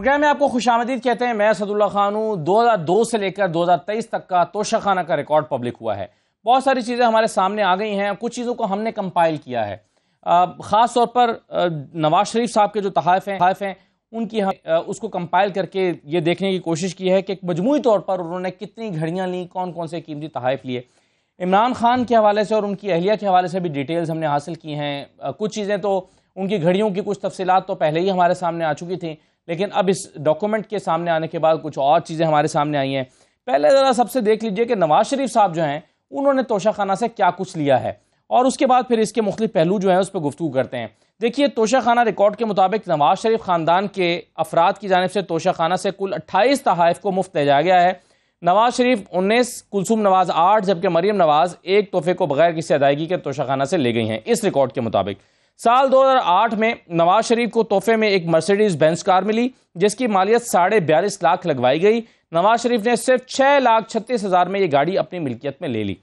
Programme में आपको खुश आमदीद कहते हैं मैं खान हूँ दो हज़ार दो से लेकर दो हज़ार तेईस तक का तोशा खाना का रिकॉर्ड पब्लिक हुआ है बहुत सारी चीज़ें हमारे सामने आ गई हैं कुछ चीज़ों को हमने कंपाइल किया है ख़ास तौर पर नवाज शरीफ साहब के जो तहफ़ हैं तहफ हैं उनकी हम उसको कंपाइल करके ये देखने की कोशिश की है कि मजमू तौर पर उन्होंने कितनी घड़ियाँ ली कौन कौन से कीमती तहफ़ लिए इमरान खान के हवाले से और उनकी अहलिया के हवाले से भी डिटेल्स हमने हासिल की हैं कुछ चीज़ें तो उनकी घड़ियों की कुछ तफसीत तो पहले ही हमारे सामने आ चुकी थी लेकिन अब इस डॉक्यूमेंट के सामने आने के बाद कुछ और चीज़ें हमारे सामने आई हैं पहले ज़रा सबसे देख लीजिए कि नवाज शरीफ साहब जो हैं उन्होंने तोशाखाना से क्या कुछ लिया है और उसके बाद फिर इसके मुख्त पहलू जो हैं उस पर गुफ्तु करते हैं देखिए तोशाखाना रिकॉर्ड के मुताबिक नवाज शरीफ ख़ानदान के अफराद की जानब से तोशाखाना से कुल अट्ठाईस तहाइफ को मुफ्त भेजा गया है नवाज शरीफ उन्नीस कुलसुम नवाज आठ जबकि मरीम नवाज एक तोहफे को बगैर किसी अदायगी के तोशाखाना से ले गई हैं इस रिकॉर्ड के मुताबिक साल 2008 में नवाज शरीफ को तोहफे में एक मर्सिडीज बेंच कार मिली जिसकी मालियत साढ़े बयालीस लाख लगवाई गई नवाज शरीफ ने सिर्फ छः लाख छत्तीस हज़ार में ये गाड़ी अपनी मिल्कियत में ले ली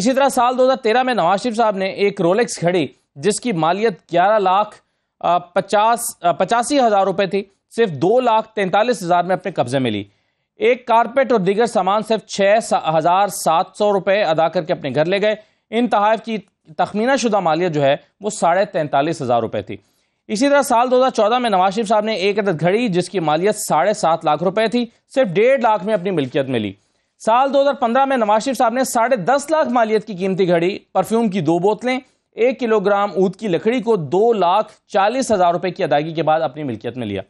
इसी तरह साल 2013 में नवाज शरीफ साहब ने एक रोलेक्स खड़ी जिसकी मालियत ग्यारह लाख पचास पचासी हज़ार रुपये थी सिर्फ दो लाख तैंतालीस हज़ार में अपने कब्जे में ली एक कारपेट और दीगर सामान सिर्फ छः हज़ार सात सौ रुपये अदा करके अपने घर ले गए इन तहफ की तखमीना शुदा मालियत जो है वो साढ़े तैंतालीस हज़ार रुपये थी इसी तरह साल 2014 में नवाज शरीफ साहब ने एक अदद घड़ी जिसकी मालियत साढ़े सात लाख रुपए थी सिर्फ डेढ़ लाख में अपनी मिल्कियत में ली साल 2015 में नवाज शरीफ साहब ने साढ़े दस लाख मालियत की कीमती घड़ी परफ्यूम की दो बोतलें एक किलोग्राम ऊद की लकड़ी को दो लाख चालीस हजार रुपए की अदायगी के बाद अपनी मिल्कियत में लिया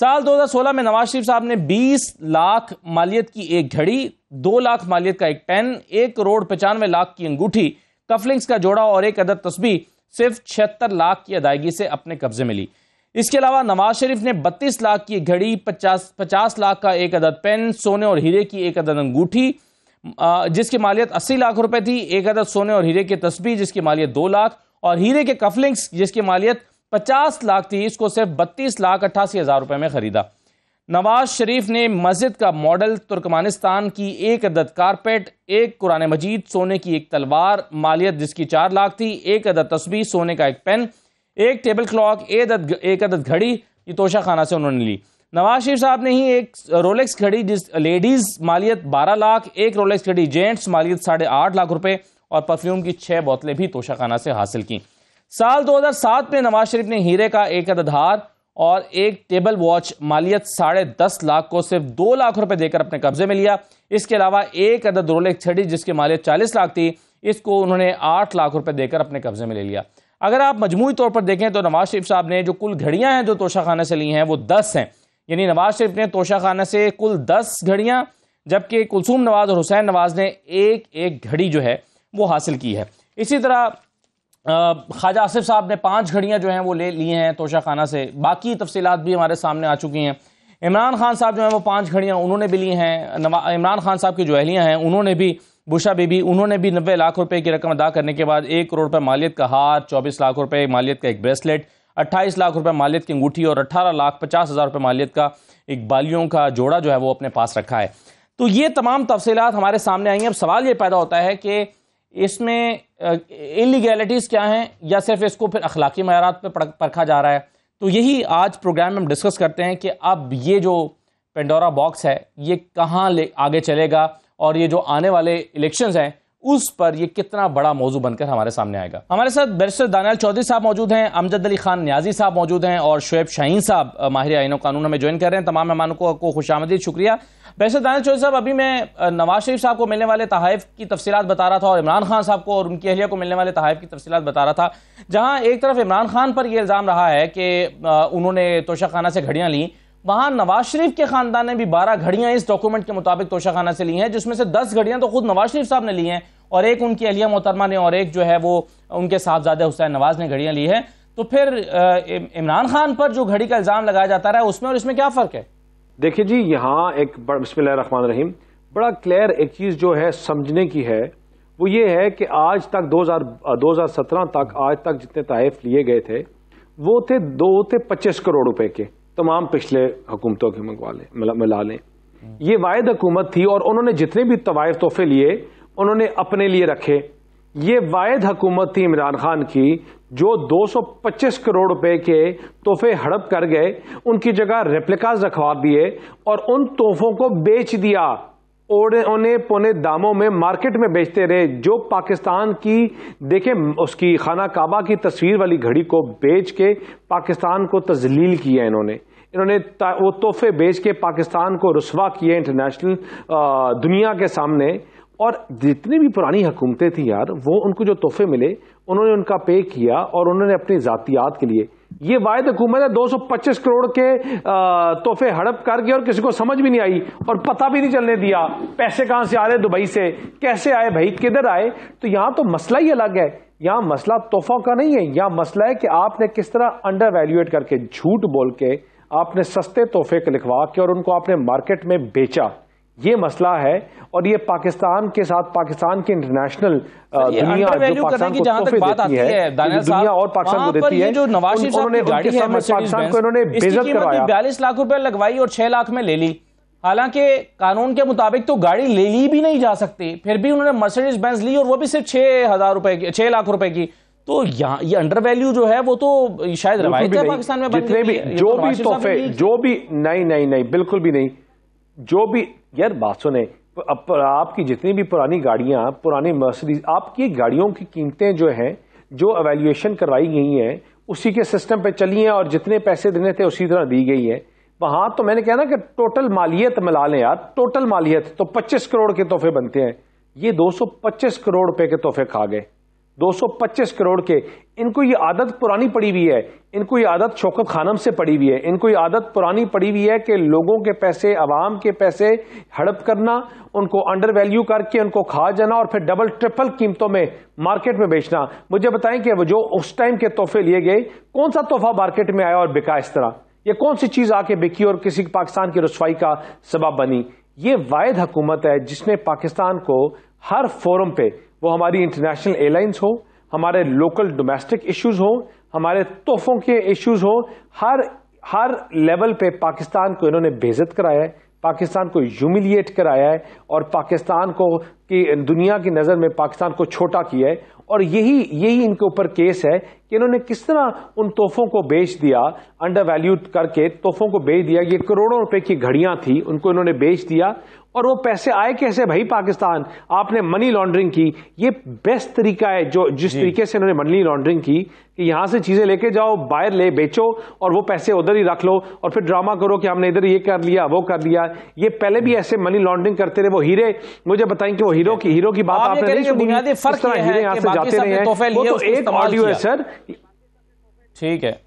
साल 2016 में नवाज शरीफ साहब ने 20 लाख मालियत की एक घड़ी दो लाख मालियत का एक पेन एक करोड़ पचानवे लाख की अंगूठी कफलिंग्स का जोड़ा और एक अदद तस्बी सिर्फ छिहत्तर लाख की अदायगी से अपने कब्जे में ली इसके अलावा नवाज शरीफ ने 32 लाख की घड़ी 50 पचास लाख का एक अदद पेन सोने और हीरे की एक अदद अंगूठी जिसकी मालियत 80 लाख रुपए थी एक अदद सोने और हीरे की तस्बी जिसकी मालियत दो लाख और हीरे के कफलिंग्स जिसकी मालियत 50 लाख थी इसको सिर्फ 32 लाख अट्ठासी हज़ार रुपये में ख़रीदा नवाज शरीफ ने मस्जिद का मॉडल तुर्कमानिस्तान की एक अदद कारपेट एक कुरान मजीद सोने की एक तलवार मालियत जिसकी चार लाख थी एक अदद तस्वीर सोने का एक पेन एक टेबल क्लॉक एक अदद घड़ी ये तोशा खाना से उन्होंने ली नवाज शरीफ साहब ने ही एक रोलेक्स घड़ी जिस लेडीज़ मालियत बारह लाख एक रोलेक्स घड़ी जेंट्स मालियत साढ़े आठ लाख रुपये और परफ्यूम की छः बोतलें भी तोशा खाना से हासिल की साल 2007 में नवाज शरीफ ने हीरे का एक अदद हार और एक टेबल वॉच मालियत साढ़े दस लाख को सिर्फ दो लाख रुपए देकर अपने कब्जे में लिया इसके अलावा एक अदर रोलेक छड़ी जिसकी मालियत चालीस लाख थी इसको उन्होंने आठ लाख रुपए देकर अपने कब्जे में ले लिया अगर आप मजमू तौर पर देखें तो नवाज शरीफ साहब ने जो कुल घड़ियाँ हैं जो तोशाखाना से ली हैं वो दस हैं यानी नवाज शरीफ ने तोशाखाना से कुल दस घड़ियाँ जबकि कुलसूम नवाज और हुसैन नवाज ने एक एक घड़ी जो है वो हासिल की है इसी तरह ख्वाजा आसिफ साहब ने पाँच घड़ियाँ जो हैं वो ले ली हैं तोशा खाना से बाकी तफसीत भी हमारे सामने आ चुकी हैं इमरान खान साहब जो हैं वो पाँच घड़ियाँ उन्होंने भी ली हैं इमरान खान साहब की जो अहलियाँ हैं उन्होंने भी बुशा बीबी उन्होंने भी नब्बे लाख रुपए की रकम अदा करने के बाद एक करोड़ रुपये मालियत का हार चौबीस लाख रुपये मालियत का एक ब्रेसलेट अट्ठाईस लाख रुपये मालियत की अंगूठी और अट्ठारह लाख पचास हज़ार रुपये मालियत का एक बालियों का जोड़ा जो है वो अपने पास रखा है तो ये तमाम तफसीत हमारे सामने आई हैं अब सवाल ये पैदा होता है कि इसमें इलीगैलिटीज़ क्या हैं या सिर्फ इसको फिर अखलाकी मैारा पर परखा जा रहा है तो यही आज प्रोग्राम में हम डिस्कस करते हैं कि अब ये जो पेंडोरा बॉक्स है ये कहाँ ले आगे चलेगा और ये जो आने वाले इलेक्शंस हैं उस पर यह कितना बड़ा मौजू बनकर हमारे सामने आएगा हमारे साथ बैरिस्टर दानियाल चौधरी साहब मौजूद हैं अमजद अली खान न्याजी साहब मौजूद हैं और शुएब शाहीन साहब माहिर आइन कानून हमें ज्वाइन कर रहे हैं तमाम मेहमानों को, को खुश आमदी शुक्रिया बैरिस्टर दानियाल चौधरी साहब अभी मैं नवाज शरीफ साहब को मिलने वाले तहफ़ की तफसीत बता रहा था और इमरान खान साहब को और उनकी अहलिया को मिलने वाले तहफ़ की तफसीत बता रहा था जहाँ एक तरफ इमरान खान पर यह इल्ज़ाम रहा है कि उन्होंने तोशा खाना से घड़ियाँ लीं वहां नवाज शरीफ के खानदान ने भी बारह घड़ियां इस डॉक्यूमेंट के मुताबिक तोशाखाना से ली हैं जिसमें से दस घड़ियां तो खुद नवाज शरीफ साहब ने ली हैं और एक उनकी अलिया मोहतरमा ने और एक जो है वो उनके साहबजादे हुसैन नवाज ने घड़ियां ली है तो फिर इमरान खान पर जो घड़ी का इल्ज़ाम लगाया जाता रहा है उसमें और इसमें क्या फ़र्क है देखिए जी यहाँ एक रहमान रहीम बड़ा क्लियर एक चीज़ जो है समझने की है वो ये है कि आज तक 2000 2017 तक आज तक जितने ताइफ लिए गए थे वो थे दो थे पच्चीस करोड़ रुपए के तमाम पिछले हुकूमतों के मंगवा लें मिला, लें ये वायद हुकूमत थी और उन्होंने जितने भी तवायफ तोहफे लिए उन्होंने अपने लिए रखे ये वायद हुकूमत थी इमरान खान की जो 225 करोड़ रुपए के तोहफे हड़प कर गए उनकी जगह रेप्लिकाज रखवा दिए और उन तोहफों को बेच दिया ओढ़े ओने पौने दामों में मार्केट में बेचते रहे जो पाकिस्तान की देखें उसकी खाना काबा की तस्वीर वाली घड़ी को बेच के पाकिस्तान को तजलील किया इन्होंने इन्होंने वो तोहफे बेच के पाकिस्तान को रसवा किए इंटरनेशनल दुनिया के सामने और जितनी भी पुरानी हुकूमतें थी यार वो उनको जो तोहफे मिले उन्होंने उनका पे किया और उन्होंने अपनी जातियात के लिए ये वायद हुकूमत है 225 करोड़ के तोहफे हड़प करके और किसी को समझ भी नहीं आई और पता भी नहीं चलने दिया पैसे कहां से आ रहे दुबई से कैसे आए भाई किधर आए तो यहां तो मसला ही अलग है यहां मसला तोहफों का नहीं है यहां मसला है कि आपने किस तरह अंडर वैल्यूएट करके झूठ बोल के आपने सस्ते तोहफे के लिखवा के और उनको आपने मार्केट में बेचा ये मसला है और ये पाकिस्तान के साथ पाकिस्तान की इंटरनेशनल दुनिया जो पाकिस्तान को तोहफे देती है, है दुनिया और पाकिस्तान को देती है जो नवाज पाकिस्तान को इन्होंने बेजत करवाया बयालीस लाख रुपए लगवाई और छह लाख में ले ली हालांकि कानून के मुताबिक तो गाड़ी ले ली भी नहीं जा सकती फिर भी उन्होंने मर्सिडीज बैंस ली और वो भी सिर्फ छह हजार रुपए की छह लाख रुपए की तो यहाँ ये अंडर वैल्यू जो है वो तो शायद रवायत है पाकिस्तान में जितने भी जो तो भी तोहफे जो भी नहीं नहीं नहीं बिल्कुल भी नहीं जो भी यार बात सुने आपकी जितनी भी पुरानी गाड़ियां पुरानी मर्सरीज आपकी गाड़ियों की कीमतें जो हैं जो एवेल्यूएशन करवाई गई हैं उसी के सिस्टम पे चली हैं और जितने पैसे देने थे उसी तरह दी गई है वहां तो मैंने कहा ना कि टोटल मालियत मिला लें यार टोटल मालियत तो 25 करोड़ के तोहफे बनते हैं ये 225 करोड़ रुपए के तोहफे खा गए 225 करोड़ के इनको ये आदत पुरानी पड़ी हुई है इनको ये आदत शौकत खानम से पड़ी हुई है इनको ये आदत पुरानी पड़ी हुई है कि लोगों के पैसे अवाम के पैसे हड़प करना उनको अंडर वैल्यू करके उनको खा जाना और फिर डबल ट्रिपल कीमतों में मार्केट में बेचना मुझे बताएं कि वो जो उस टाइम के तोहफे लिए गए कौन सा तोहफा मार्केट में आया और बिका इस तरह ये कौन सी चीज़ आके बिकी और किसी पाकिस्तान की रसवाई का सबब बनी ये वायद हुकूमत है जिसने पाकिस्तान को हर फोरम पर वो हमारी इंटरनेशनल एयरलाइंस हो हमारे लोकल डोमेस्टिक इश्यूज हो हमारे तोहफों के इश्यूज हो हर हर लेवल पे पाकिस्तान को इन्होंने बेजत कराया है पाकिस्तान को ह्यूमिलिएट कराया है और पाकिस्तान को कि दुनिया की नज़र में पाकिस्तान को छोटा किया है और यही यही इनके ऊपर केस है कि इन्होंने किस तरह उन तोहफों को बेच दिया अंडर वैल्यूड करके तोहफों को बेच दिया ये करोड़ों रुपए की घड़ियां थी उनको इन्होंने बेच दिया और वो पैसे आए कैसे भाई पाकिस्तान आपने मनी लॉन्ड्रिंग की ये बेस्ट तरीका है जो जिस तरीके से इन्होंने मनी लॉन्ड्रिंग की कि यहां से चीजें लेके जाओ बाहर ले बेचो और वो पैसे उधर ही रख लो और फिर ड्रामा करो कि हमने इधर ये कर लिया वो कर लिया ये पहले भी ऐसे मनी लॉन्ड्रिंग करते रहे वो हीरे मुझे बताएं कि वो हीरो की हीरो की बात आपने नहीं सुनी जाते रहे हैं सर ठीक है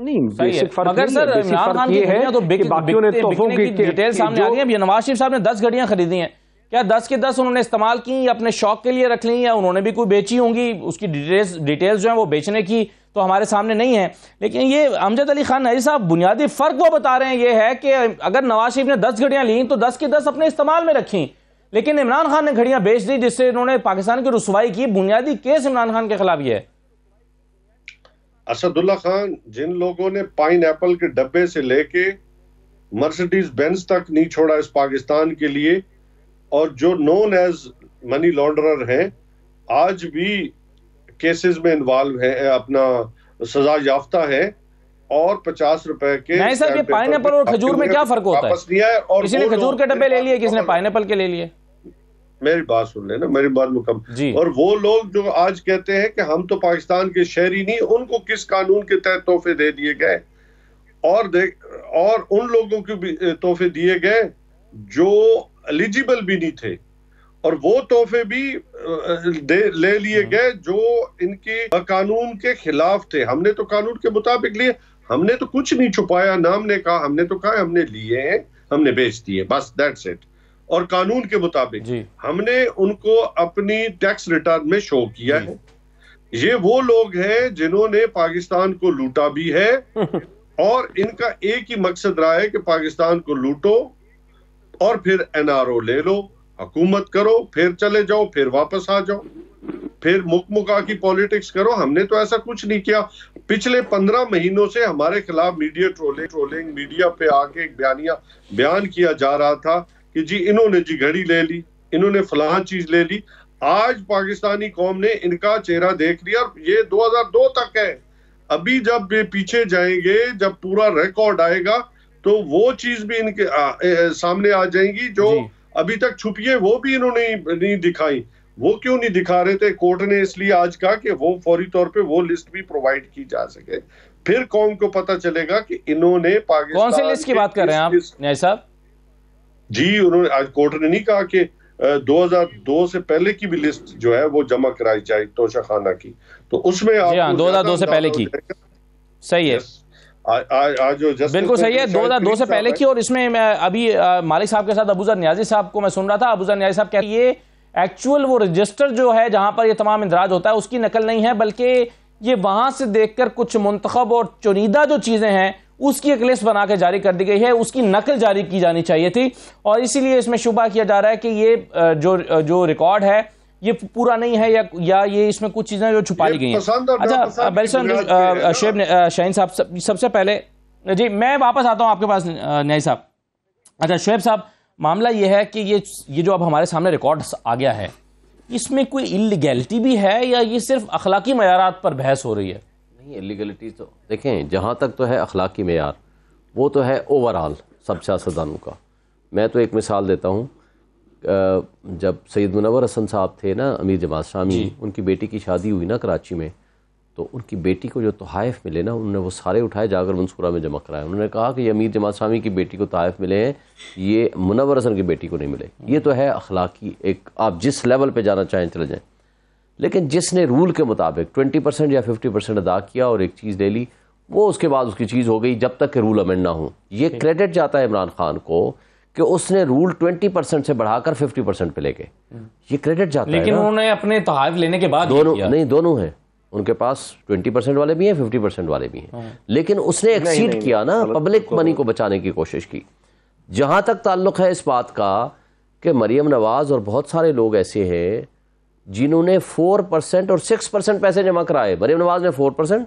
नहीं मगर सर इमरान खान की है तो बाकियों ने तोहफों की डिटेल सामने आ गई है नवाज शरीफ साहब ने दस घड़ियां खरीदी हैं क्या दस के दस उन्होंने इस्तेमाल की अपने शौक के लिए रख ली या उन्होंने भी कोई बेची होंगी उसकी डिटेल्स डिटेल्स जो है वो बेचने की तो हमारे सामने नहीं है लेकिन ये अमजद अली खान नहरी साहब बुनियादी फ़र्क वो बता रहे हैं ये है कि अगर नवाज शरीफ ने दस घड़ियां ली तो दस के दस अपने इस्तेमाल में रखी लेकिन इमरान खान ने घड़ियां बेच दी जिससे उन्होंने पाकिस्तान की रसवाई की बुनियादी केस इमरान खान के खिलाफ ये है असदुल्ला खान जिन लोगों ने पाइन एप्पल के डब्बे से लेके मर्सिडीज बेंस तक नहीं छोड़ा इस पाकिस्तान के लिए और जो नोन एज मनी लॉन्ड्रर हैं आज भी केसेस में इन्वॉल्व है अपना सजा याफ्ता है और पचास रुपए के नहीं सर ये पाइन और खजूर में क्या फर्क होता है और ने खजूर के डब्बे ले लिए किसने पाइन के ले लिए मेरी बात सुन लेना मेरी बात मुकम्मल और वो लोग जो आज कहते हैं कि हम तो पाकिस्तान के शहरी नहीं उनको किस कानून के तहत तोहफे दे दिए गए और देख और उन लोगों को भी तोहफे दिए गए जो एलिजिबल भी नहीं थे और वो तोहफे भी दे ले लिए हाँ। गए जो इनके कानून के खिलाफ थे हमने तो कानून के मुताबिक लिए हमने तो कुछ नहीं छुपाया नाम ने कहा हमने तो कहा हमने लिए हैं हमने बेच दिए बस दैट्स इट और कानून के मुताबिक हमने उनको अपनी टैक्स रिटर्न में शो किया है ये वो लोग हैं जिन्होंने पाकिस्तान को लूटा भी है और इनका एक ही मकसद रहा है कि पाकिस्तान को लूटो और फिर एनआरओ ले लो हकूमत करो फिर चले जाओ फिर वापस आ जाओ फिर मुक मुका की पॉलिटिक्स करो हमने तो ऐसा कुछ नहीं किया पिछले पंद्रह महीनों से हमारे खिलाफ मीडिया ट्रोलिंग ट्रोलिंग मीडिया पे आके एक बयानिया बयान किया जा रहा था कि जी इन्होंने जी घड़ी ले ली इन्होंने फलाह चीज ले ली आज पाकिस्तानी कौम ने इनका चेहरा देख लिया ये 2002 तक है अभी जब ये पीछे जाएंगे जब पूरा रिकॉर्ड आएगा तो वो चीज भी इनके आ, ए, सामने आ जाएंगी जो अभी तक छुपी है वो भी इन्होंने नहीं दिखाई वो क्यों नहीं दिखा रहे थे कोर्ट ने इसलिए आज कहा कि वो फौरी तौर पे वो लिस्ट भी प्रोवाइड की जा सके फिर कौन को पता चलेगा कि इन्होंने पाकिस्तान कौन सी लिस्ट की बात कर रहे हैं आप न्याय साहब जी उन्होंने आज कोर्ट ने नहीं कहा कि 2002 से पहले की भी लिस्ट जो है वो जमा कराई जाए तोशा खाना की तो उसमें आप जी हाँ, दो हजार दो से पहले की सही है बिल्कुल सही है दो हजार दो से पहले की और इसमें मैं अभी मालिक साहब के साथ अबूजा न्याजी साहब को मैं सुन रहा था अबूजा न्याजी साहब कहते हैं ये एक्चुअल वो रजिस्टर जो है जहां पर ये तमाम इंदराज होता है उसकी नकल नहीं है बल्कि ये वहां से देखकर कुछ मुंतखब और चुनिंदा जो चीज़ें हैं उसकी एक लिस्ट बनाकर जारी कर दी गई है उसकी नकल जारी की जानी चाहिए थी और इसीलिए इसमें शुबा किया जा रहा है कि ये जो जो रिकॉर्ड है ये पूरा नहीं है या या ये इसमें कुछ चीज़ें जो छुपाई गई हैं अच्छा बेलसन शेब साहब सबसे पहले जी मैं वापस आता हूँ आपके पास न्याय साहब अच्छा शुएब साहब मामला ये है कि ये ये जो अब हमारे सामने रिकॉर्ड आ गया है इसमें कोई इलीगैलिटी भी है या ये सिर्फ अखलाकी मैारात पर बहस हो रही है नहीं लीगलिटी तो देखें जहाँ तक तो है अखलाकी मैार वो तो है ओवरऑल सब सियासतदानों का मैं तो एक मिसाल देता हूँ जब सैद मुनवर हसन साहब थे ना अमीर जमात शामी उनकी बेटी की शादी हुई ना कराची में तो उनकी बेटी को जो तहफ़ मिले ना उन्होंने वो सारे उठाए जाकर मंसूरा में जमा कराए उन्होंने कहा कि अमीर जमात शामी की बेटी को तहफ मिले हैं ये मुनवर हसन की बेटी को नहीं मिले ये तो है अखलाकी एक आप जिस लेवल पर जाना चाहें चले जाएँ लेकिन जिसने रूल के मुताबिक ट्वेंटी परसेंट या फिफ्टी परसेंट अदा किया और एक चीज़ ले ली वो उसके बाद उसकी चीज़ हो गई जब तक कि रूल अमेंड ना हो ये क्रेडिट जाता है इमरान खान को कि उसने रूल 20 परसेंट से बढ़ाकर 50 परसेंट पे ले गए ये क्रेडिट जाता लेकिन है लेकिन उन्होंने अपने तहफ लेने के बाद दोनों नहीं दोनों हैं उनके पास 20 परसेंट वाले भी हैं 50 परसेंट वाले भी हैं हाँ। लेकिन उसने एक्सीड किया ना पब्लिक मनी को बचाने की कोशिश की जहां तक ताल्लुक है इस बात का कि मरियम नवाज और बहुत सारे लोग ऐसे हैं जिन्होंने फोर परसेंट और सिक्स परसेंट पैसे जमा कराए बरीम नवाज ने फोर परसेंट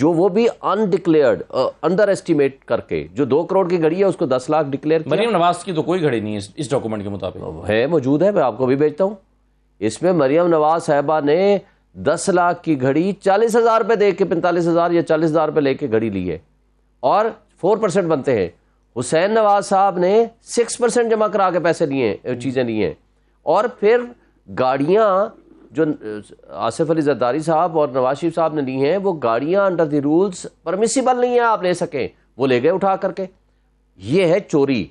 जो वो भी अनडिक्लेयर्ड अंडर एस्टिमेट करके जो दो करोड़ की घड़ी है उसको दस लाख डिक्लेयर मरीम नवाज की तो कोई घड़ी नहीं है इस डॉक्यूमेंट के मुताबिक है मौजूद है मैं आपको भी भेजता हूँ इसमें मरीम नवाज साहबा ने दस लाख की घड़ी चालीस हज़ार रुपये दे के पैंतालीस हज़ार या चालीस हज़ार रुपये लेके घड़ी ली है और फोर परसेंट बनते हैं हुसैन नवाज साहब ने सिक्स परसेंट जमा करा के पैसे लिए चीज़ें ली हैं और फिर गाड़ियाँ जो आसिफ अली जरदारी साहब और नवाज शरीफ साहब ने ली हैं वो गाड़ियाँ अंडर द रूल्स परमिसिबल नहीं है आप ले सकें वो ले गए उठा करके ये है चोरी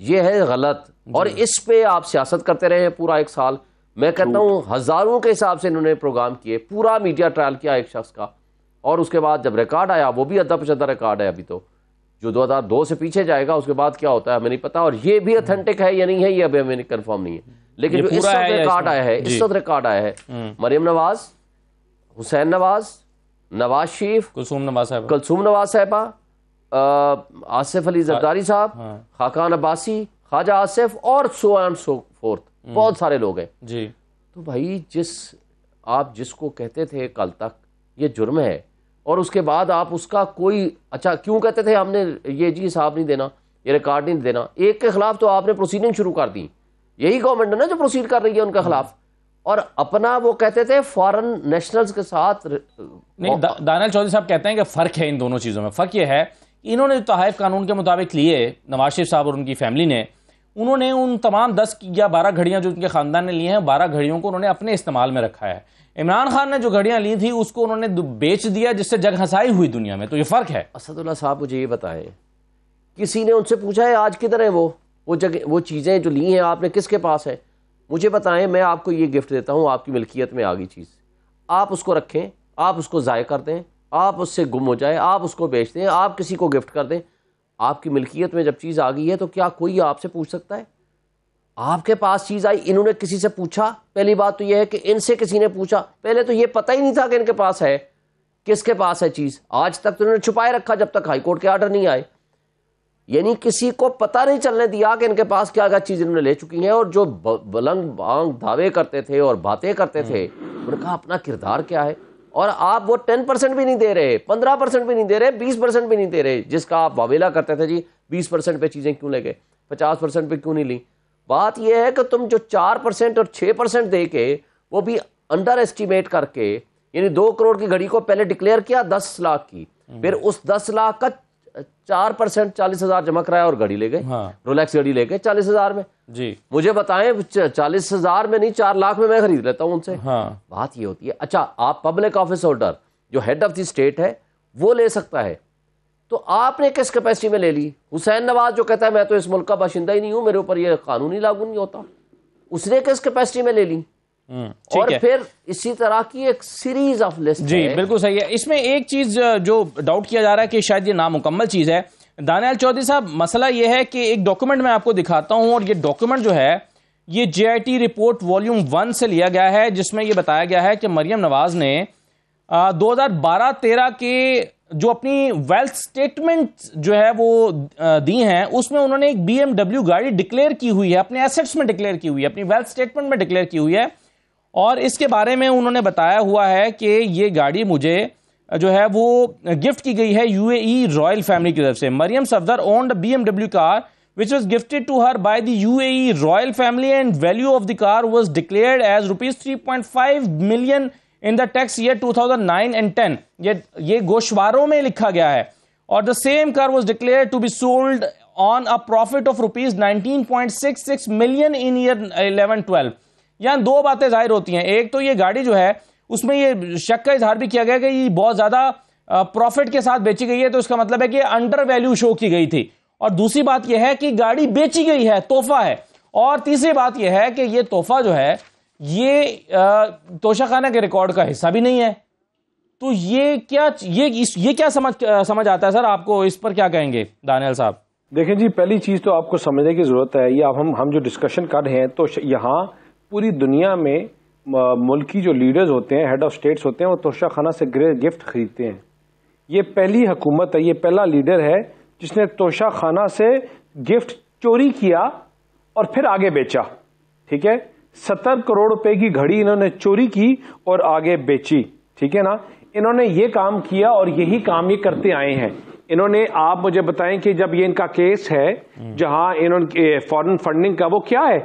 ये है गलत और इस पे आप सियासत करते रहे हैं पूरा एक साल मैं कहता हूँ हज़ारों के हिसाब से इन्होंने प्रोग्राम किए पूरा मीडिया ट्रायल किया एक शख्स का और उसके बाद जब रिकॉर्ड आया वो भी अद्धा पचहत्तर रिकॉर्ड है अभी तो जो 2002 से पीछे जाएगा उसके बाद क्या होता है हमें नहीं पता और ये भी अथेंटिक है या नहीं है ये अभी हमें कन्फर्म नहीं है लेकिन जो इस वक्त रिकॉर्ड आया है इस वक्त रिकॉर्ड आया है हम्म। मरियम नवाज हुसैन नवाज नवाज शरीफ कुलसूम नवाज साहब कुलसूम नवाज साहबा आसिफ अली हाँ। जरदारी साहब हाँ। खाकान अब्बासी ख्वाजा आसिफ और सो एंड सो फोर्थ बहुत सारे लोग हैं जी तो भाई जिस आप जिसको कहते थे कल तक ये जुर्म है और उसके बाद आप उसका कोई अच्छा क्यों कहते थे हमने ये जी हिसाब नहीं देना ये रिकॉर्ड नहीं देना एक के खिलाफ तो आपने प्रोसीडिंग शुरू कर दी यही गवर्नमेंट है ना जो प्रोसीड कर रही है उनके खिलाफ और अपना वो कहते थे फॉरेन नेशनल्स के साथ नहीं दा, दानल चौधरी साहब कहते हैं कि फ़र्क है इन दोनों चीज़ों में फ़र्क ये है इन्होंने तहफ़ कानून के मुताबिक लिए नवाज शरीफ साहब और उनकी फैमिली ने उन्होंने उन तमाम दस या बारह घड़ियाँ जो उनके ख़ानदान ने ली हैं बारह घड़ियों को उन्होंने अपने इस्तेमाल में रखा है इमरान खान ने जो घड़ियाँ ली थी उसको उन्होंने बेच दिया जिससे जग हंसाई हुई दुनिया में तो ये फ़र्क है असदुल्ला साहब मुझे ये बताएं किसी ने उनसे पूछा है आज किधर है वो वो जगह वो चीज़ें जो ली हैं आपने किसके पास है मुझे बताएं मैं आपको ये गिफ्ट देता हूँ आपकी मिल्कियत में आ गई चीज़ आप उसको रखें आप उसको ज़ाय कर दें आप उससे गुम हो जाए आप उसको बेच दें आप किसी को गिफ्ट कर दें आपकी मिल्कियत में जब चीज़ आ गई है तो क्या कोई आपसे पूछ सकता है आपके पास चीज़ आई इन्होंने किसी से पूछा पहली बात तो यह है कि इनसे किसी ने पूछा पहले तो ये पता ही नहीं था कि इनके पास है किसके पास है चीज़ आज तक तो इन्होंने छुपाए रखा जब तक हाईकोर्ट के आर्डर नहीं आए यानी किसी को पता नहीं चलने दिया कि इनके पास क्या क्या चीज़ इन्होंने ले चुकी है और जो बुलंद बांग दावे करते थे और बातें करते थे हम्म। उनका अपना किरदार क्या है और आप वो टेन परसेंट भी नहीं दे रहे पंद्रह परसेंट भी नहीं दे रहे बीस परसेंट भी नहीं दे रहे जिसका आप वावेला करते थे जी बीस परसेंट पे चीज़ें क्यों ले गए पचास परसेंट पे क्यों नहीं ली बात यह है कि तुम जो चार परसेंट और छह परसेंट दे के वो भी अंडर एस्टिमेट करके यानी दो करोड़ की घड़ी को पहले डिक्लेयर किया दस लाख की हम्म। फिर उस दस लाख का चार परसेंट चालीस हजार जमा कराया और घड़ी ले गए हाँ। रोलेक्स घड़ी ले गए चालीस हजार में जी मुझे बताएं चालीस हजार में नहीं चार लाख में मैं खरीद लेता हूं उनसे हाँ। बात ये होती है अच्छा आप पब्लिक ऑफिस होल्डर जो हेड ऑफ द स्टेट है वो ले सकता है तो आपने किस कैपेसिटी में ले ली हुसैन नवाज जो कहता है मैं तो इस मुल्क का बाशिंदा ही नहीं हूँ मेरे ऊपर ये कानूनी लागू नहीं होता उसने किस कैपेसिटी में ले ली और फिर इसी तरह की एक सीरीज ऑफ लिस्ट जी बिल्कुल सही है इसमें एक चीज जो डाउट किया जा रहा है कि शायद ये नामुकम्मल चीज है दानियाल चौधरी साहब मसला ये है कि एक डॉक्यूमेंट मैं आपको दिखाता हूं और ये डॉक्यूमेंट जो है ये जेआईटी रिपोर्ट वॉल्यूम वन से लिया गया है जिसमें ये बताया गया है कि मरियम नवाज ने दो हजार बारह तेरह के जो अपनी वेल्थ स्टेटमेंट जो है वो दी हैं उसमें उन्होंने एक बीएमडब्ल्यू गाड़ी डिक्लेयर की हुई है अपने एसेट्स में डिक्लेयर की हुई है अपनी वेल्थ स्टेटमेंट में डिक्लेयर की हुई है और इसके बारे में उन्होंने बताया हुआ है कि ये गाड़ी मुझे जो है वो गिफ्ट की गई है यू रॉयल फैमिली की तरफ से Maryam Safdar owned B MW car which was gifted to her by do a royal family and value of the car was declare as rupees three point five million in the tax year two thousand nine and ten ये ये गोशवारों में लिखा गया है और the same car was declare to be sold on a profit of rupees nineteen point six six million in year eleven twelve यहाँ दो बातें जाहिर होती हैं एक तो ये गाड़ी जो है उसमें ये शक का इजहार भी किया गया कि ये बहुत ज़्यादा प्रॉफिट के साथ बेची गई है तो इसका मतलब है कि अंडर वैल्यू शो की गई थी और दूसरी बात यह है कि गाड़ी बेची गई है तोहफा है और तीसरी बात यह है कि ये तोहफा जो है ये तोशाखाना के रिकॉर्ड का हिस्सा भी नहीं है तो ये क्या ये ये क्या समझ समझ आता है सर आपको इस पर क्या कहेंगे दानियल साहब देखें जी पहली चीज़ तो आपको समझने की ज़रूरत है या हम हम जो डिस्कशन कर रहे हैं तो यहाँ पूरी दुनिया में मुल्की जो लीडर्स होते हैं हेड ऑफ स्टेट्स होते हैं वो तोशा खाना से गिफ्ट खरीदते हैं ये पहली हुकूमत है ये पहला लीडर है जिसने तोशा खाना से गिफ्ट चोरी किया और फिर आगे बेचा ठीक है सत्तर करोड़ रुपए की घड़ी इन्होंने चोरी की और आगे बेची ठीक है ना इन्होंने ये काम किया और यही काम ये करते आए हैं इन्होंने आप मुझे बताएं कि जब ये इनका केस है जहां इन्होंने फॉरेन फंडिंग का वो क्या है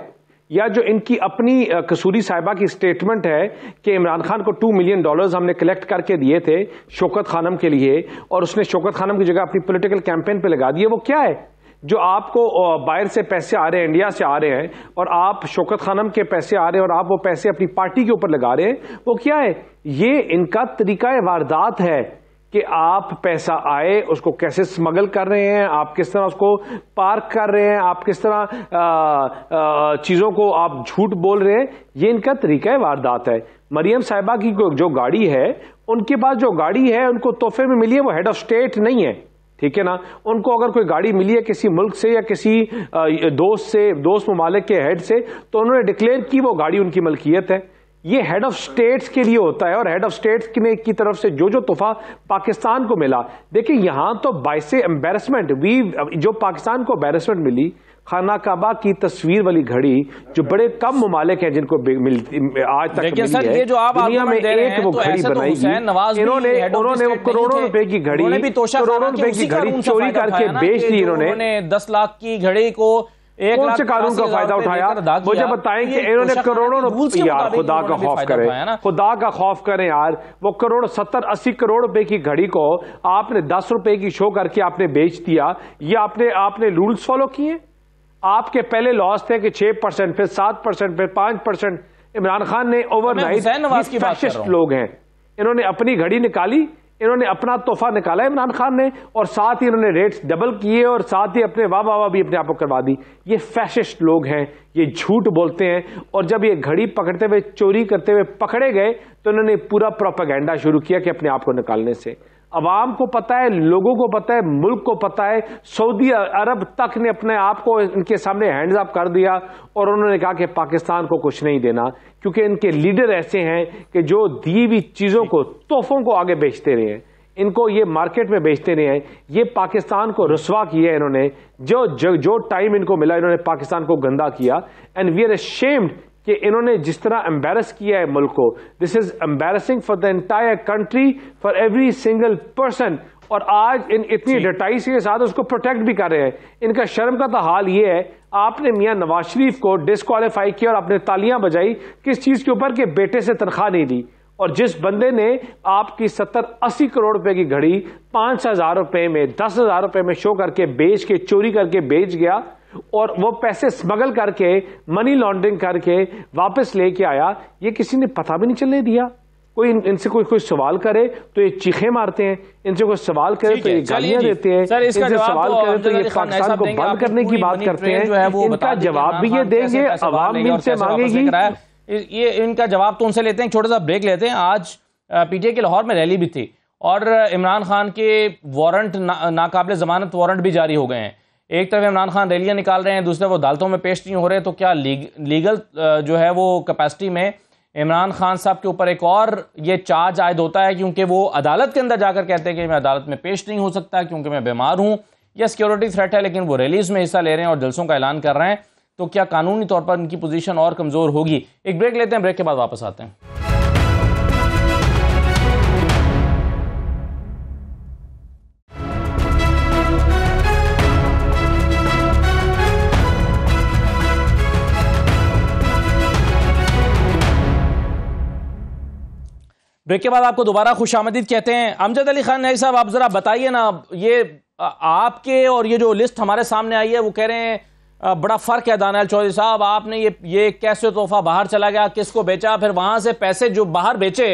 या जो इनकी अपनी कसूरी साहिबा की स्टेटमेंट है कि इमरान खान को टू मिलियन डॉलर्स हमने कलेक्ट करके दिए थे शोकत खानम के लिए और उसने शोकत खानम की जगह अपनी पॉलिटिकल कैंपेन पे लगा दिए वो क्या है जो आपको बाहर से पैसे आ रहे हैं इंडिया से आ रहे हैं और आप शोकत खानम के पैसे आ रहे हैं और आप वो पैसे अपनी पार्टी के ऊपर लगा रहे हैं वो क्या है ये इनका तरीका वारदात है कि आप पैसा आए उसको कैसे स्मगल कर रहे हैं आप किस तरह उसको पार्क कर रहे हैं आप किस तरह चीज़ों को आप झूठ बोल रहे हैं ये इनका तरीका है वारदात है मरियम साहिबा की जो गाड़ी है उनके पास जो गाड़ी है उनको तोहफे में मिली है वो हेड ऑफ स्टेट नहीं है ठीक है ना उनको अगर कोई गाड़ी मिली है किसी मुल्क से या किसी दोस्त से दोस्त ममालिक के हेड से तो उन्होंने डिक्लेयर की वो गाड़ी उनकी मलकियत है ये हेड ऑफ स्टेट्स के लिए होता है और हेड ऑफ स्टेट्स ने की तरफ से जो जो तोहफा पाकिस्तान को मिला देखिए यहां तो बाइसे एम्बेरसमेंट वी जो पाकिस्तान को एम्बेरसमेंट मिली खाना काबा की तस्वीर वाली घड़ी जो बड़े कम ममालिक हैं जिनको मिलती आज तक मिली सर, है ये जो आप दुनिया में एक वो तो घड़ी तो बनाई है नवाज इन्होंने उन्होंने वो करोड़ों रुपए की घड़ी करोड़ों रुपए की घड़ी चोरी करके बेच दी इन्होंने दस लाख की घड़ी को एक से कानून का फायदा उठाया मुझे बताएं कि इन्होंने करोड़ों यार खुदा का खौफ करें खुदा का खौफ करें यार वो करोड़ सत्तर अस्सी करोड़ रुपए की घड़ी को आपने दस रुपए की शो करके आपने बेच दिया ये आपने आपने रूल्स फॉलो किए आपके पहले लॉस थे कि छह परसेंट फिर सात परसेंट फिर पांच परसेंट इमरान खान ने ओवरनाइट लोग हैं इन्होंने अपनी घड़ी निकाली इन्होंने अपना तोहफा निकाला इमरान खान ने और साथ ही इन्होंने रेट्स डबल किए और साथ ही अपने वाह वाह भी अपने आप को करवा दी ये फैशिस्ट लोग हैं ये झूठ बोलते हैं और जब ये घड़ी पकड़ते हुए चोरी करते हुए पकड़े गए तो इन्होंने पूरा प्रोपागेंडा शुरू किया कि अपने आप को निकालने से अवाम को पता है लोगों को पता है मुल्क को पता है सऊदी अरब तक ने अपने आप को इनके सामने हैंड्स अप कर दिया और उन्होंने कहा कि पाकिस्तान को कुछ नहीं देना क्योंकि इनके लीडर ऐसे हैं कि जो दी हुई चीज़ों को तोहफों को आगे बेचते रहे हैं इनको ये मार्केट में बेचते नहीं हैं ये पाकिस्तान को रसवा किया इन्होंने जो जो टाइम इनको मिला इन्होंने पाकिस्तान को गंदा किया एंड वी आर अशेम्ड कि इन्होंने जिस तरह एम्बेरस किया है मुल्क को this is embarrassing for the entire country for every single person और आज इन इतनी डटाई के साथ उसको प्रोटेक्ट भी कर रहे हैं इनका शर्म का तो हाल ये है आपने मियां नवाज शरीफ को डिसक्वालीफाई किया और आपने तालियां बजाई किस चीज के ऊपर कि बेटे से तनख्वाह नहीं दी और जिस बंदे ने आपकी सत्तर अस्सी करोड़ रुपए की घड़ी पांच हजार रुपए में दस हजार रुपए में शो करके बेच के चोरी करके बेच गया और वो पैसे स्मगल करके मनी लॉन्ड्रिंग करके वापस लेके आया ये किसी ने पता भी नहीं चलने दिया कोई इनसे कोई कोई सवाल करे तो ये चीखे मारते हैं इनसे कोई सवाल करे तो ये गालियां देते हैं इनसे सवाल तो करे तो ये पाकिस्तान को बंद करने की बात करते हैं इनका जवाब भी ये देंगे अवाम भी इनसे मांगेगी ये इनका जवाब तो उनसे लेते हैं छोटा सा ब्रेक लेते हैं आज पीटीए के लाहौर में रैली भी थी और इमरान खान के वारंट नाकाबले जमानत वारंट भी जारी हो गए हैं एक तरफ इमरान खान रैलियाँ निकाल रहे हैं दूसरे वो अदालतों में पेश नहीं हो रहे तो क्या लीग, लीगल जो है वो कैपेसिटी में इमरान खान साहब के ऊपर एक और ये चार्ज आयद होता है क्योंकि वो अदालत के अंदर जाकर कहते हैं कि मैं अदालत में पेश नहीं हो सकता क्योंकि मैं बीमार हूँ यह सिक्योरिटी थ्रेट है लेकिन वो रैलीज़ में हिस्सा ले रहे हैं और जलसों का ऐलान कर रहे हैं तो क्या कानूनी तौर पर उनकी पोजीशन और कमज़ोर होगी एक ब्रेक लेते हैं ब्रेक के बाद वापस आते हैं ब्रेक के बाद आपको दोबारा खुश आमदीद कहते हैं अमजद अली खान नई साहब आप ज़रा बताइए ना ये आपके और ये जो लिस्ट हमारे सामने आई है वो कह रहे हैं बड़ा फ़र्क है दानियाल चौधरी साहब आपने ये ये कैसे तोहफा बाहर चला गया किसको बेचा फिर वहां से पैसे जो बाहर बेचे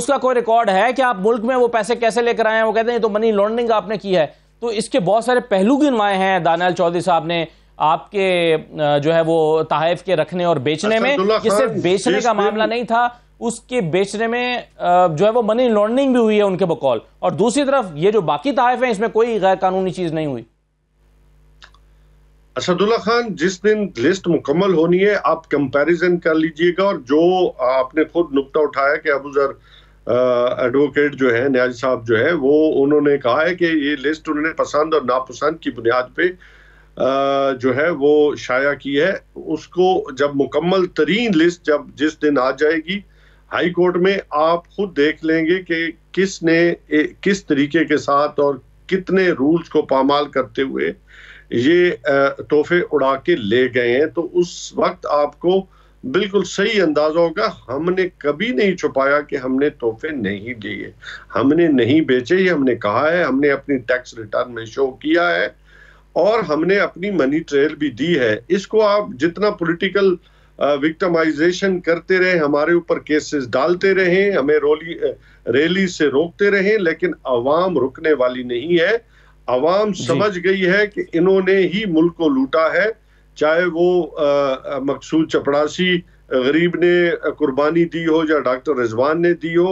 उसका कोई रिकॉर्ड है कि आप मुल्क में वो पैसे कैसे लेकर आए हैं वो कहते हैं तो मनी लॉन्ड्रिंग आपने की है तो इसके बहुत सारे पहलू गिनवाए हैं दानियाल चौधरी साहब ने आपके जो है वो तहफ के रखने और बेचने अच्छा, में सिर्फ बेचने का मामला नहीं था उसके बेचने में जो है वो मनी लॉन्ड्रिंग भी हुई है उनके बकौल और दूसरी तरफ ये जो बाकी तहफ है इसमें कोई गैर कानूनी चीज नहीं हुई असदुल्ला खान जिस दिन लिस्ट मुकम्मल होनी है आप कंपैरिजन कर लीजिएगा और जो आपने खुद नुकता उठाया कि अबूजर एडवोकेट जो है न्याज साहब जो है वो उन्होंने कहा है कि ये लिस्ट उन्होंने पसंद और नापसंद की बुनियाद पे जो है वो शाया की है उसको जब मुकम्मल तरीन लिस्ट जब जिस दिन आ जाएगी हाई कोर्ट में आप खुद देख लेंगे कि किसने किस तरीके के साथ और कितने रूल्स को पामाल करते हुए ये तोहफे उड़ा के ले गए हैं तो उस वक्त आपको बिल्कुल सही अंदाजा होगा हमने कभी नहीं छुपाया कि हमने तोहफे नहीं दिए हमने नहीं बेचे ये हमने कहा है हमने अपनी टैक्स रिटर्न में शो किया है और हमने अपनी मनी ट्रेल भी दी है इसको आप जितना पॉलिटिकल विक्टमाइजेशन करते रहे हमारे ऊपर केसेस डालते रहे हमें रोली रैली से रोकते रहे लेकिन अवाम रुकने वाली नहीं है अवाम समझ गई है कि इन्होंने ही मुल्क को लूटा है चाहे वो मकसूद चपड़ासी गरीब ने कुर्बानी दी हो या डॉक्टर रिजवान ने दी हो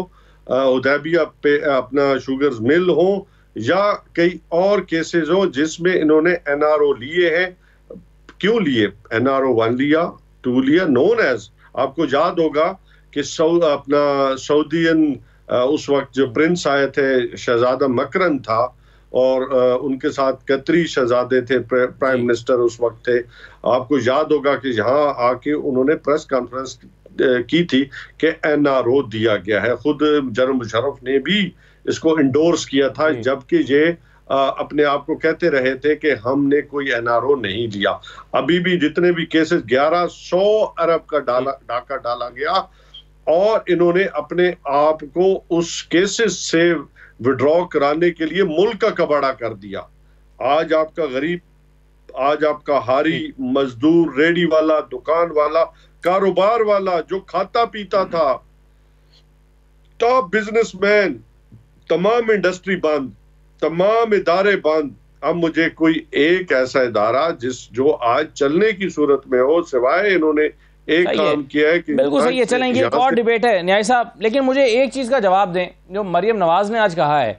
उदैबिया पे अपना शुगर मिल हो या कई और केसेस हो जिसमें इन्होंने एनआरओ लिए हैं क्यों लिए एनआरओ वन लिया टूलिया नोन एज आपको याद होगा कि सऊ अपना सऊदीन उस वक्त जो प्रिंस आए थे शहजादा मकरन था और उनके साथ कतरी शहजादे थे प्राइम मिनिस्टर उस वक्त थे आपको याद होगा कि यहाँ आके उन्होंने प्रेस कॉन्फ्रेंस की थी कि एन आर ओ दिया गया है खुद जरम मुशरफ ने भी इसको इंडोर्स किया था जबकि ये अपने आप को कहते रहे थे कि हमने कोई एनआरओ नहीं लिया अभी भी जितने भी केसेस 1100 अरब का डाला डाका डाला गया और इन्होंने अपने आप को उस केसेस से विड्रॉ कराने के लिए मुल्क का कबाड़ा कर दिया आज आपका गरीब आज आपका हारी मजदूर रेडी वाला दुकान वाला कारोबार वाला जो खाता पीता था टॉप बिजनेसमैन तमाम इंडस्ट्री बंद तमाम इदारे बंद अब मुझे कोई एक ऐसा इदारा जिस जो आज चलने की सूरत में हो सिवाय इन्होंने एक काम किया है कि बिल्कुल सही है चलेंगे एक और डिबेट है न्याय साहब लेकिन मुझे एक चीज़ का जवाब दें जो मरियम नवाज ने आज कहा है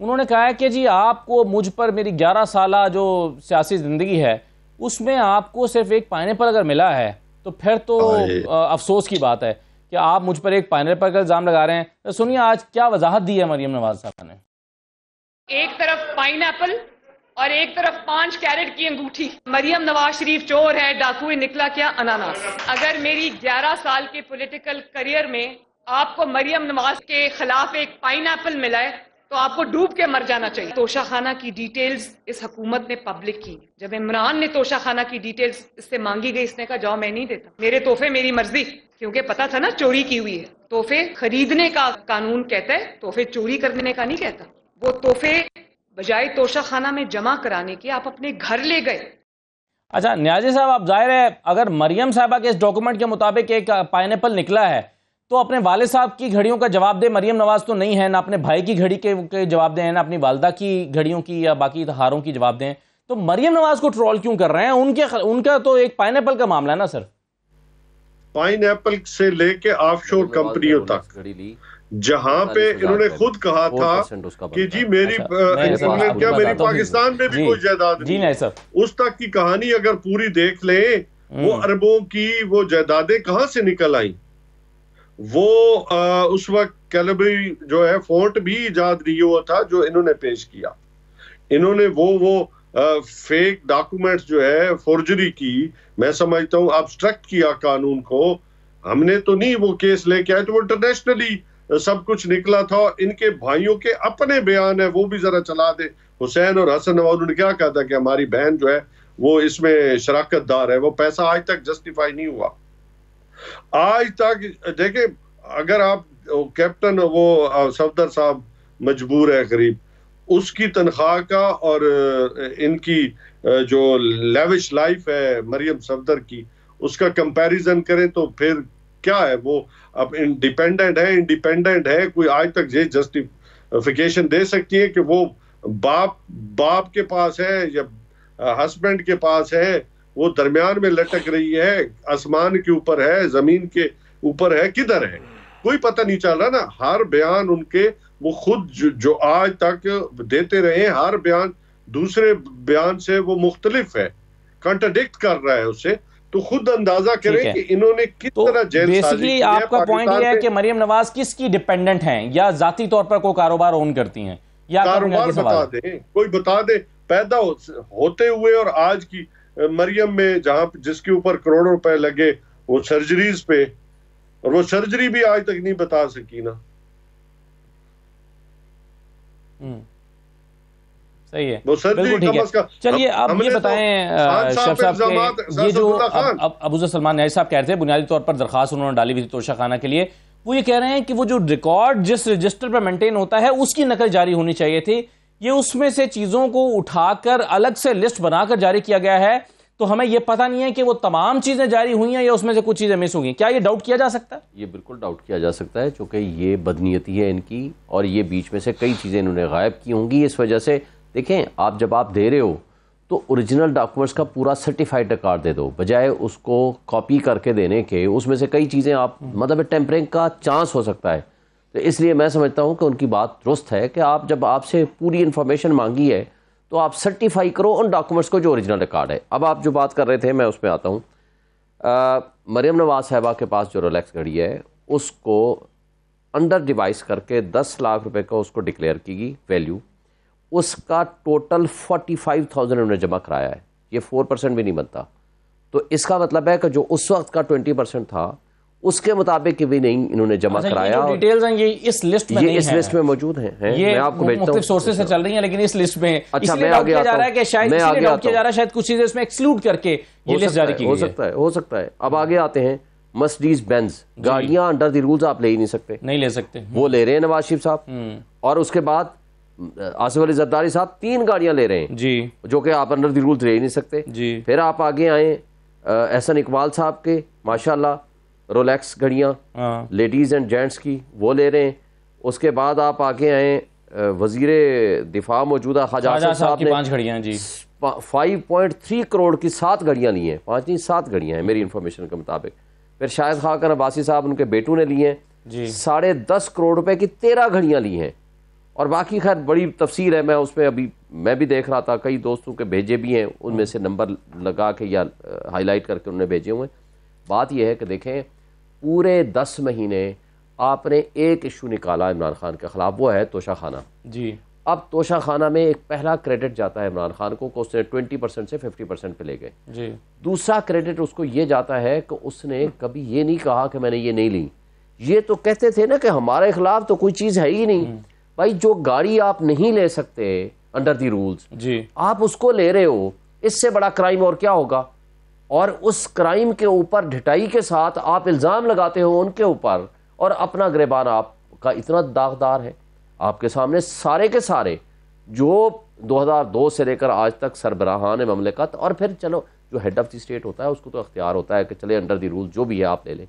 उन्होंने कहा है कि जी आपको मुझ पर मेरी ग्यारह साल जो सियासी ज़िंदगी है उसमें आपको सिर्फ एक पर अगर मिला है तो फिर तो अफसोस की बात है कि आप मुझ पर एक पर अगर इल्ज़ाम लगा रहे हैं तो सुनिए आज क्या वजाहत दी है मरियम नवाज साहब ने एक तरफ पाइन और एक तरफ पांच कैरेट की अंगूठी मरियम नवाज शरीफ चोर है डाकू निकला क्या अनानास अगर मेरी 11 साल के पॉलिटिकल करियर में आपको मरियम नवाज के खिलाफ एक पाइन एपल मिला है तो आपको डूब के मर जाना चाहिए तोशाखाना की डिटेल्स इस हकूमत ने पब्लिक की जब इमरान ने तोशाखाना की डिटेल्स इससे मांगी गई इसने कहा जाओ मैं नहीं देता मेरे तोहफे मेरी मर्जी क्योंकि पता था ना चोरी की हुई है तोहफे खरीदने का कानून कहता है तोहफे चोरी करने का नहीं कहता वो तोहफे बजाय तोशा खाना में जमा कराने के आप अपने घर ले गए अच्छा न्याजी साहब आप जाहिर है अगर मरियम साहबा के इस डॉक्यूमेंट के मुताबिक एक पाइन निकला है तो अपने वाले साहब की घड़ियों का जवाब दे मरियम नवाज तो नहीं है ना अपने भाई की घड़ी के, के जवाब दें ना अपनी वालदा की घड़ियों की या बाकी हारों की जवाब दें तो मरियम नवाज को ट्रोल क्यों कर रहे हैं उनके उनका तो एक पाइन का मामला है ना सर पाइन से लेके ऑफ कंपनियों तक जहां पे इन्होंने खुद कहा था कि जी मेरी अच्छा, इंग्लैंड क्या मेरी तो पाकिस्तान में भी कोई जायदाद नहीं उस तक की कहानी अगर पूरी देख ले वो हम्म। अरबों की वो जायदादें कहां से निकल आई वो आ, उस वक्त कैलबरी जो है फोर्ट भी ईजाद नहीं हुआ था जो इन्होंने पेश किया इन्होंने वो वो आ, फेक डॉक्यूमेंट्स जो है फोर्जरी की मैं समझता हूँ अब्स्ट्रक्ट किया कानून को हमने तो नहीं वो केस लेके आए तो वो इंटरनेशनली सब कुछ निकला था इनके भाइयों के अपने बयान है वो भी जरा चला दे हुसैन और हसन नवाज उन्होंने क्या कहा था कि हमारी बहन जो है वो इसमें शराकत दार है वो पैसा आज तक जस्टिफाई नहीं हुआ आज तक देखे अगर आप कैप्टन वो सफदर साहब मजबूर है गरीब उसकी तनख्वाह का और इनकी जो लेविश लाइफ है मरियम सफदर की उसका कंपैरिजन करें तो फिर क्या है वो अब इंडिपेंडेंट है इंडिपेंडेंट है कोई आज तक ये जस्टिफिकेशन दे सकती है कि वो बाप बाप के पास है या हस्बैंड के पास है वो दरमियान में लटक रही है आसमान के ऊपर है जमीन के ऊपर है किधर है कोई पता नहीं चल रहा ना हर बयान उनके वो खुद जो, जो आज तक देते रहे हर बयान दूसरे बयान से वो मुख्तलिफ है कंट्रडिक्ट कर रहा है उसे तो खुद अंदाजा करें कि इन्होंने किस तो तरह जेल बेसिकली आपका पॉइंट यह है कि मरियम नवाज किसकी डिपेंडेंट हैं या जाति तौर पर कोई कारोबार ओन करती हैं या कारोबार बता दे कोई बता दे पैदा हो, होते हुए और आज की मरियम में जहां जिसके ऊपर करोड़ों रुपए लगे वो सर्जरीज पे और वो सर्जरी भी आज तक नहीं बता सकी ना हम्म सही है तो बिल्कुल ठीक है चलिए आप ये तो बताएं शेफ साहब ये जो अबूजा सलमान नायर साहब कह रहे थे बुनियादी तौर पर दरखास्त उन्होंने डाली हुई थी तोशा खाना के लिए वो ये कह रहे हैं कि वो जो रिकॉर्ड जिस रजिस्टर पर मेंटेन होता है उसकी नकल जारी होनी चाहिए थी ये उसमें से चीज़ों को उठाकर अलग से लिस्ट बनाकर जारी किया गया है तो हमें यह पता नहीं है कि वो तमाम चीज़ें जारी हुई हैं या उसमें से कुछ चीज़ें मिस हुई क्या ये डाउट किया जा सकता है ये बिल्कुल डाउट किया जा सकता है क्योंकि ये बदनीयती है इनकी और ये बीच में से कई चीज़ें इन्होंने गायब की होंगी इस वजह से देखें आप जब आप दे रहे हो तो ओरिजिनल डॉक्यूमेंट्स का पूरा सर्टिफाइड रिकॉर्ड दे दो बजाय उसको कॉपी करके देने के उसमें से कई चीज़ें आप मतलब टेम्परिंग का चांस हो सकता है तो इसलिए मैं समझता हूँ कि उनकी बात दुरुस्त है कि आप जब आपसे पूरी इन्फॉर्मेशन मांगी है तो आप सर्टिफाई करो उन डॉक्यूमेंट्स को जो ओरिजिनल रिकॉर्ड है अब आप जो बात कर रहे थे मैं उस पर आता हूँ मरियम नवाज साहबा के पास जो रोलेक्स घड़ी है उसको अंडर डिवाइस करके दस लाख रुपये का उसको डिक्लेयर की गई वैल्यू उसका टोटल फोर्टी फाइव थाउजेंड उन्होंने जमा कराया है ये फोर परसेंट भी नहीं बनता तो इसका मतलब है कि जो उस वक्त का ट्वेंटी परसेंट था उसके मुताबिक भी नहीं इन्होंने जमा अच्छा, कराया ये डिटेल्स हैं ये इस लिस्ट में ये इस लिस्ट में मौजूद हैं है, मैं आपको भेजता हूं सोर्सेज से चल रही हैं लेकिन इस लिस्ट में अच्छा मैं आगे जा रहा कि शायद मैं आगे किया जा रहा शायद कुछ चीजें इसमें एक्सक्लूड करके ये लिस्ट जारी की हो सकता है हो सकता है अब आगे आते हैं मस्डीज बेंज गाड़ियां अंडर द रूल्स आप ले ही नहीं सकते नहीं ले सकते वो ले रहे हैं नवाज शरीफ साहब हम्म। और उसके बाद आसिफ अली जद्दारी साहब तीन गाड़ियां ले रहे हैं जी जो कि आप अंडर द रूल्स ले ही नहीं सकते जी फिर आप आगे आए एहसन इकबाल साहब के माशाल्लाह रोलैक्स घड़ियाँ लेडीज़ एंड जेंट्स की वो ले रहे हैं उसके बाद आप आगे आए वजीर दिफा मौजूदा खाजा साहब ने पाँच घड़ियाँ जी फाइव पॉइंट थ्री करोड़ की सात घड़ियाँ ली हैं पाँच नहीं सात घड़ियाँ हैं मेरी इन्फॉर्मेशन के मुताबिक फिर शायद खाकर अब्बासी साहब उनके बेटू ने लिए हैं साढ़े दस करोड़ रुपए की तेरह घड़ियाँ ली हैं और बाकी खैर बड़ी तफसीर है मैं उसमें अभी मैं भी देख रहा था कई दोस्तों के भेजे भी हैं उनमें से नंबर लगा के या हाईलाइट करके उन्होंने भेजे हुए बात यह है कि देखें पूरे दस महीने आपने एक इशू निकाला इमरान खान के ख़िलाफ़ वो है तोशा खाना जी अब तोशा खाना में एक पहला क्रेडिट जाता है इमरान खान को उसने ट्वेंटी परसेंट से फिफ्टी परसेंट पर ले गए जी दूसरा क्रेडिट उसको ये जाता है कि उसने कभी ये नहीं कहा कि मैंने ये नहीं ली ये तो कहते थे ना कि हमारे खिलाफ तो कोई चीज़ है ही नहीं हम्म। भाई जो गाड़ी आप नहीं ले सकते अंडर दी रूल्स जी आप उसको ले रहे हो इससे बड़ा क्राइम और क्या होगा और उस क्राइम के ऊपर ढिटाई के साथ आप इल्ज़ाम लगाते हो उनके ऊपर और अपना गिरबान आपका इतना दागदार है आपके सामने सारे के सारे जो 2002 से लेकर आज तक सरबराहान ममलिकत और फिर चलो जो हेड ऑफ़ द स्टेट होता है उसको तो अख्तियार होता है कि चले अंडर दी रूल जो भी है आप ले लें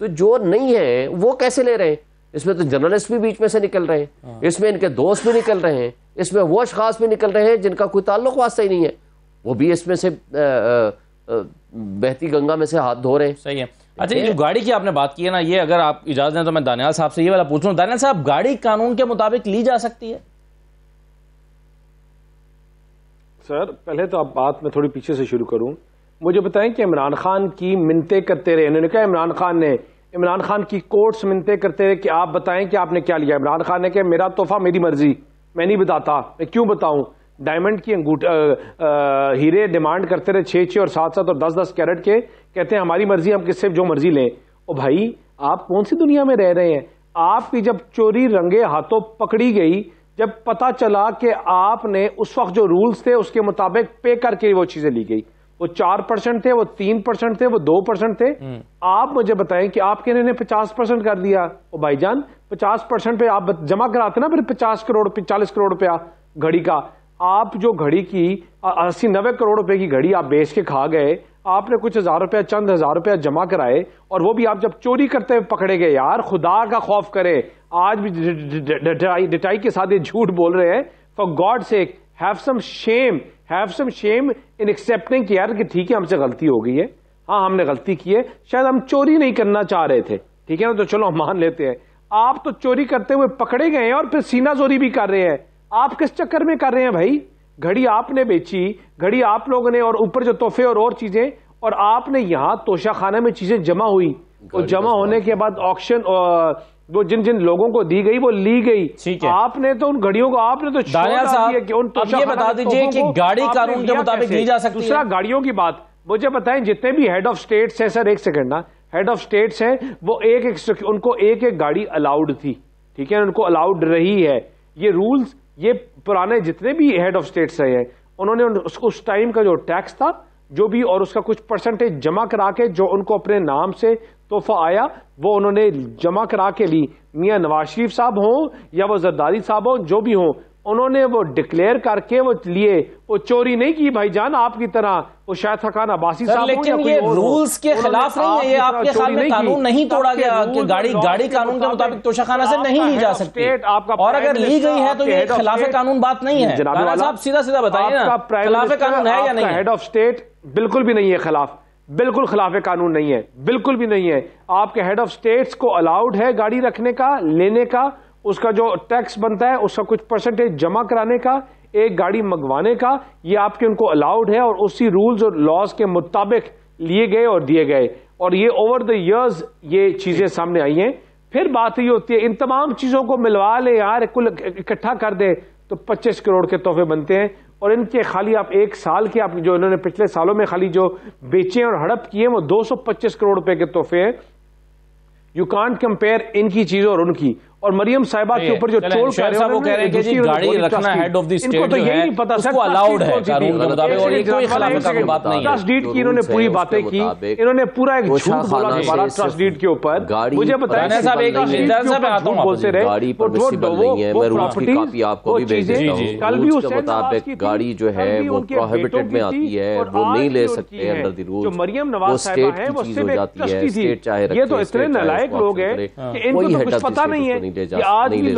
तो जो नहीं है वो कैसे ले रहे हैं इसमें तो जर्नलिस्ट भी बीच में से निकल रहे हैं हाँ। इसमें इनके दोस्त भी निकल रहे हैं इसमें वो अशास भी निकल रहे हैं जिनका कोई ताल्लुक वास्ता ही नहीं है वो भी इसमें से बहती गंगा में से हाथ धो रहे हैं सही है अच्छा ये जो गाड़ी की आपने बात की है ना ये अगर आप इजाज़त दें तो मैं दानियाल साहब से ये वाला पूछ रहा हूँ दानियाल साहब गाड़ी कानून के मुताबिक ली जा सकती है सर पहले तो आप बात मैं थोड़ी पीछे से शुरू करूं मुझे बताएं कि इमरान खान की मिनते करते रहे इन्होंने कहा इमरान खान ने इमरान खान की कोर्ट्स मिनते करते रहे कि आप बताएं कि आपने क्या लिया इमरान खान ने कहा मेरा तोहफा मेरी मर्जी मैं नहीं बताता मैं क्यों बताऊं डायमंड की अंगूठ हीरे डिमांड करते रहे छः छः और सात सात और दस दस कैरेट के कहते हैं हमारी मर्जी हम किससे जो मर्जी लें ओ भाई आप कौन सी दुनिया में रह रहे हैं आपकी जब चोरी रंगे हाथों पकड़ी गई जब पता चला कि आपने उस वक्त जो रूल्स थे उसके मुताबिक पे करके वो चीज़ें ली गई वो चार परसेंट थे वो तीन परसेंट थे वो दो परसेंट थे हम्म। आप मुझे बताएं कि आपके इन्होंने पचास परसेंट कर दिया ओ भाईजान पचास परसेंट पे आप जमा कराते ना फिर पचास करोड़ चालीस करोड़ रुपया घड़ी का आप जो घड़ी की अस्सी नब्बे करोड़ रुपए की घड़ी आप बेच के खा गए आपने कुछ हजार रुपया चंद हजार रुपया जमा कराए और वो भी आप जब चोरी करते हुए पकड़े गए यार खुदा का खौफ करे आज भी डिटाई के साथ ये झूठ बोल रहे हैं for God sake have some shame have some shame in accepting कि यार कि ठीक है हमसे गलती हो गई है हाँ हमने गलती की है शायद हम चोरी नहीं करना चाह रहे थे ठीक है ना तो चलो हम मान लेते हैं आप तो चोरी करते हुए पकड़े गए हैं और फिर सीना चोरी भी कर रहे हैं आप किस चक्कर में कर रहे हैं भाई घड़ी आपने बेची घड़ी आप लोगों ने और ऊपर जो तोहफे और और चीजें और आपने यहाँ तोशाखाना में चीजें जमा हुई और जमा होने के बाद ऑक्शन वो जिन जिन लोगों को दी गई वो ली गई ठीक है आपने तो उन घड़ियों को आपने तो उन अब तो ये बता दीजिए कि गाड़ी कानून के मुताबिक ली जा सकती दूसरा गाड़ियों की बात मुझे बताएं जितने भी हेड ऑफ स्टेट्स हैं सर एक सेकंड ना हेड ऑफ स्टेट्स हैं वो एक एक उनको एक एक गाड़ी अलाउड थी ठीक है उनको अलाउड रही है ये रूल्स ये पुराने जितने भी हेड ऑफ स्टेट्स रहे हैं उन्होंने उस टाइम का जो टैक्स था जो भी और उसका कुछ परसेंटेज जमा करा के जो उनको अपने नाम से तोहफा आया वो उन्होंने जमा करा के ली मियाँ नवाज शरीफ साहब हों या वो जरदारी साहब हों जो भी हों उन्होंने वो डिक्लेयर करके वो लिए वो चोरी नहीं की भाई जान आपकी तरह वो शायद थकान अबासी साहब लेकिन ये रूल्स के खिलाफ नहीं है ये आपके ख्याल में कानून नहीं तोड़ा गया कि गाड़ी गाड़ी कानून के मुताबिक तोशाखाना से नहीं ली जा सकती और अगर ली गई है तो ये खिलाफ कानून बात नहीं है जनाब साहब सीधा सीधा बताइए ना खिलाफ कानून है या नहीं हेड ऑफ स्टेट बिल्कुल भी नहीं है खिलाफ बिल्कुल खिलाफ कानून नहीं है बिल्कुल भी नहीं है आपके हेड ऑफ स्टेट्स को अलाउड है गाड़ी रखने का लेने का उसका जो टैक्स बनता है उसका कुछ परसेंटेज जमा कराने का एक गाड़ी मंगवाने का ये आपके उनको अलाउड है और उसी रूल्स और लॉज के मुताबिक लिए गए और दिए गए और ये ओवर द ईयर्स ये चीज़ें सामने आई हैं फिर बात ये होती है इन तमाम चीज़ों को मिलवा ले यार कुल इकट्ठा कर दे तो 25 करोड़ के तोहफे बनते हैं और इनके खाली आप एक साल के आप जो इन्होंने पिछले सालों में खाली जो बेचे और हड़प किए वो 225 करोड़ रुपए के तोहफे हैं यू कांट कंपेयर इनकी चीजों और उनकी और मरियम साहिबा के ऊपर जो चोर कह रहे हैं वो कह रहे हैं कि गाड़ी रखना हेड ऑफ द स्टेट जो है उसको अलाउड है कानून के मुताबिक और ये कोई का कोई बात नहीं है ट्रस्ट डीड की इन्होंने पूरी बातें की इन्होंने पूरा एक झूठ बोला दोबारा ट्रस्ट डीड के ऊपर मुझे बताया साहब एक इंतजार साहब आता हूं बोलते रहे गाड़ी पर परमिसिबल नहीं है मैं रूल्स की कॉपी आपको भी भेज देता हूं कल भी उसके मुताबिक गाड़ी जो है वो प्रोहिबिटेड में आती है वो नहीं ले सकते अंडर द रूल जो मरियम नवाज साहिबा है वो सिर्फ एक ट्रस्टी थी ये तो इतने नालायक लोग हैं कि इनको तो कुछ पता नहीं है मिलने जा आज भी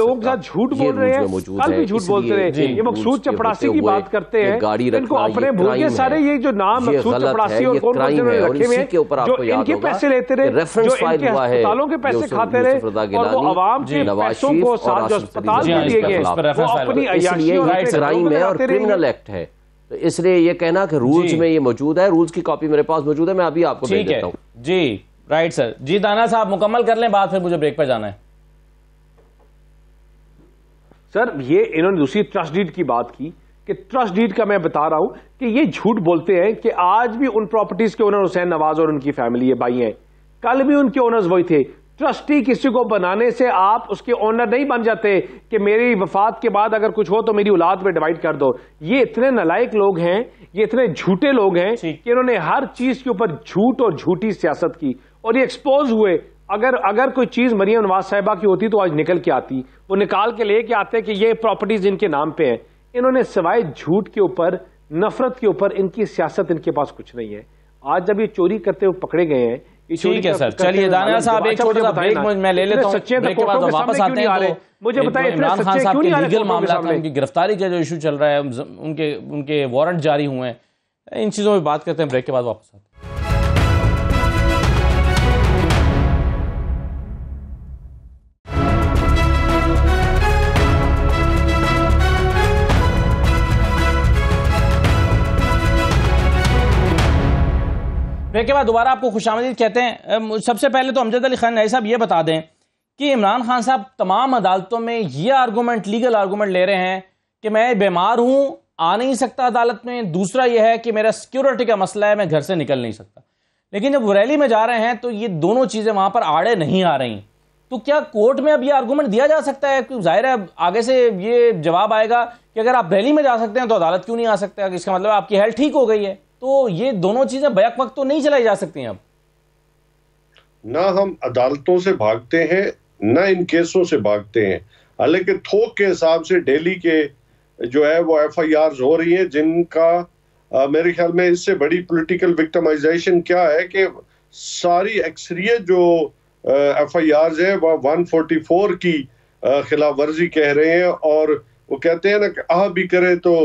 झूठ बोल रहे हैं कल भी झूठ बोलते रहे ये मकसूद चपड़ासी की बात करते हैं गाड़ी अपने सारे ये जो नाम और कौन रखे हुए इनके पैसे लेते रहे रेफरेंस हुआ है के पैसे खाते रहे आवाम के को जो अस्पताल हाँ, दिए गए अपनी तो अयाशी और क्रिमिनल एक्ट है तो इसलिए ये कहना कि रूल्स में ये मौजूद है रूल्स की कॉपी मेरे पास मौजूद है मैं अभी आपको भेज देता हूं जी राइट सर जी दाना साहब मुकम्मल कर लें बात फिर मुझे ब्रेक पर जाना है सर ये इन्होंने दूसरी ट्रस्ट डीड की बात की कि ट्रस्ट डीड का मैं बता रहा हूं कि ये झूठ बोलते हैं कि आज भी उन प्रॉपर्टीज के ओनर हुसैन नवाज और उनकी फैमिली है भाई हैं कल भी उनके ओनर्स वही थे ट्रस्टी किसी को बनाने से आप उसके ओनर नहीं बन जाते कि मेरी वफात के बाद अगर कुछ हो तो मेरी औलाद में डिवाइड कर दो ये इतने नलायक लोग हैं ये इतने झूठे लोग हैं कि इन्होंने हर चीज के ऊपर झूठ और झूठी सियासत की और ये एक्सपोज हुए अगर अगर कोई चीज़ मरियम नवाज साहिबा की होती तो आज निकल के आती वो निकाल के लेके आते कि ये प्रॉपर्टीज़ इनके नाम पे हैं इन्होंने सिवाय झूठ के ऊपर नफरत के ऊपर इनकी सियासत इनके पास कुछ नहीं है आज जब ये चोरी करते हुए पकड़े गए हैं ठीक है सर चलिए दाना साहब एक अच्छा, छोटा सा ब्रेक मैं ले लेता हूँ ब्रेक के बाद वापस आते हैं तो मुझे बताइए इमरान खान साहब के लीगल मामला था उनकी गिरफ्तारी का जो इशू चल रहा है उनके उनके वारंट जारी हुए हैं इन चीज़ों में बात करते हैं ब्रेक के बाद वापस आते हैं ब्रेक के बाद दोबारा आपको खुश कहते हैं सबसे पहले तो अमजद अली खान साहब ये बता दें कि इमरान खान साहब तमाम अदालतों में ये आर्गूमेंट लीगल आर्गूमेंट ले रहे हैं कि मैं बीमार हूँ आ नहीं सकता अदालत में दूसरा यह है कि मेरा सिक्योरिटी का मसला है मैं घर से निकल नहीं सकता लेकिन जब रैली में जा रहे हैं तो ये दोनों चीज़ें वहाँ पर आड़े नहीं आ रही तो क्या कोर्ट में अब ये आर्गूमेंट दिया जा सकता है कि जाहिर है आगे से ये जवाब आएगा कि अगर आप रैली में जा सकते हैं तो अदालत क्यों नहीं आ सकते इसका मतलब आपकी हेल्थ ठीक हो गई है तो ये दोनों चीजें बैक वक्त तो नहीं चलाई जा सकती अब ना हम अदालतों से भागते हैं ना इन केसों से भागते हैं हालांकि थोक के हिसाब से डेली के जो है वो एफ आई आर हो रही है जिनका आ, मेरे ख्याल में इससे बड़ी पॉलिटिकल विक्टमाइजेशन क्या है कि सारी अक्सरियत जो एफ आई आर है वह वन फोर्टी फोर की खिलाफ वर्जी कह रहे हैं और वो कहते हैं ना कि आह भी करें तो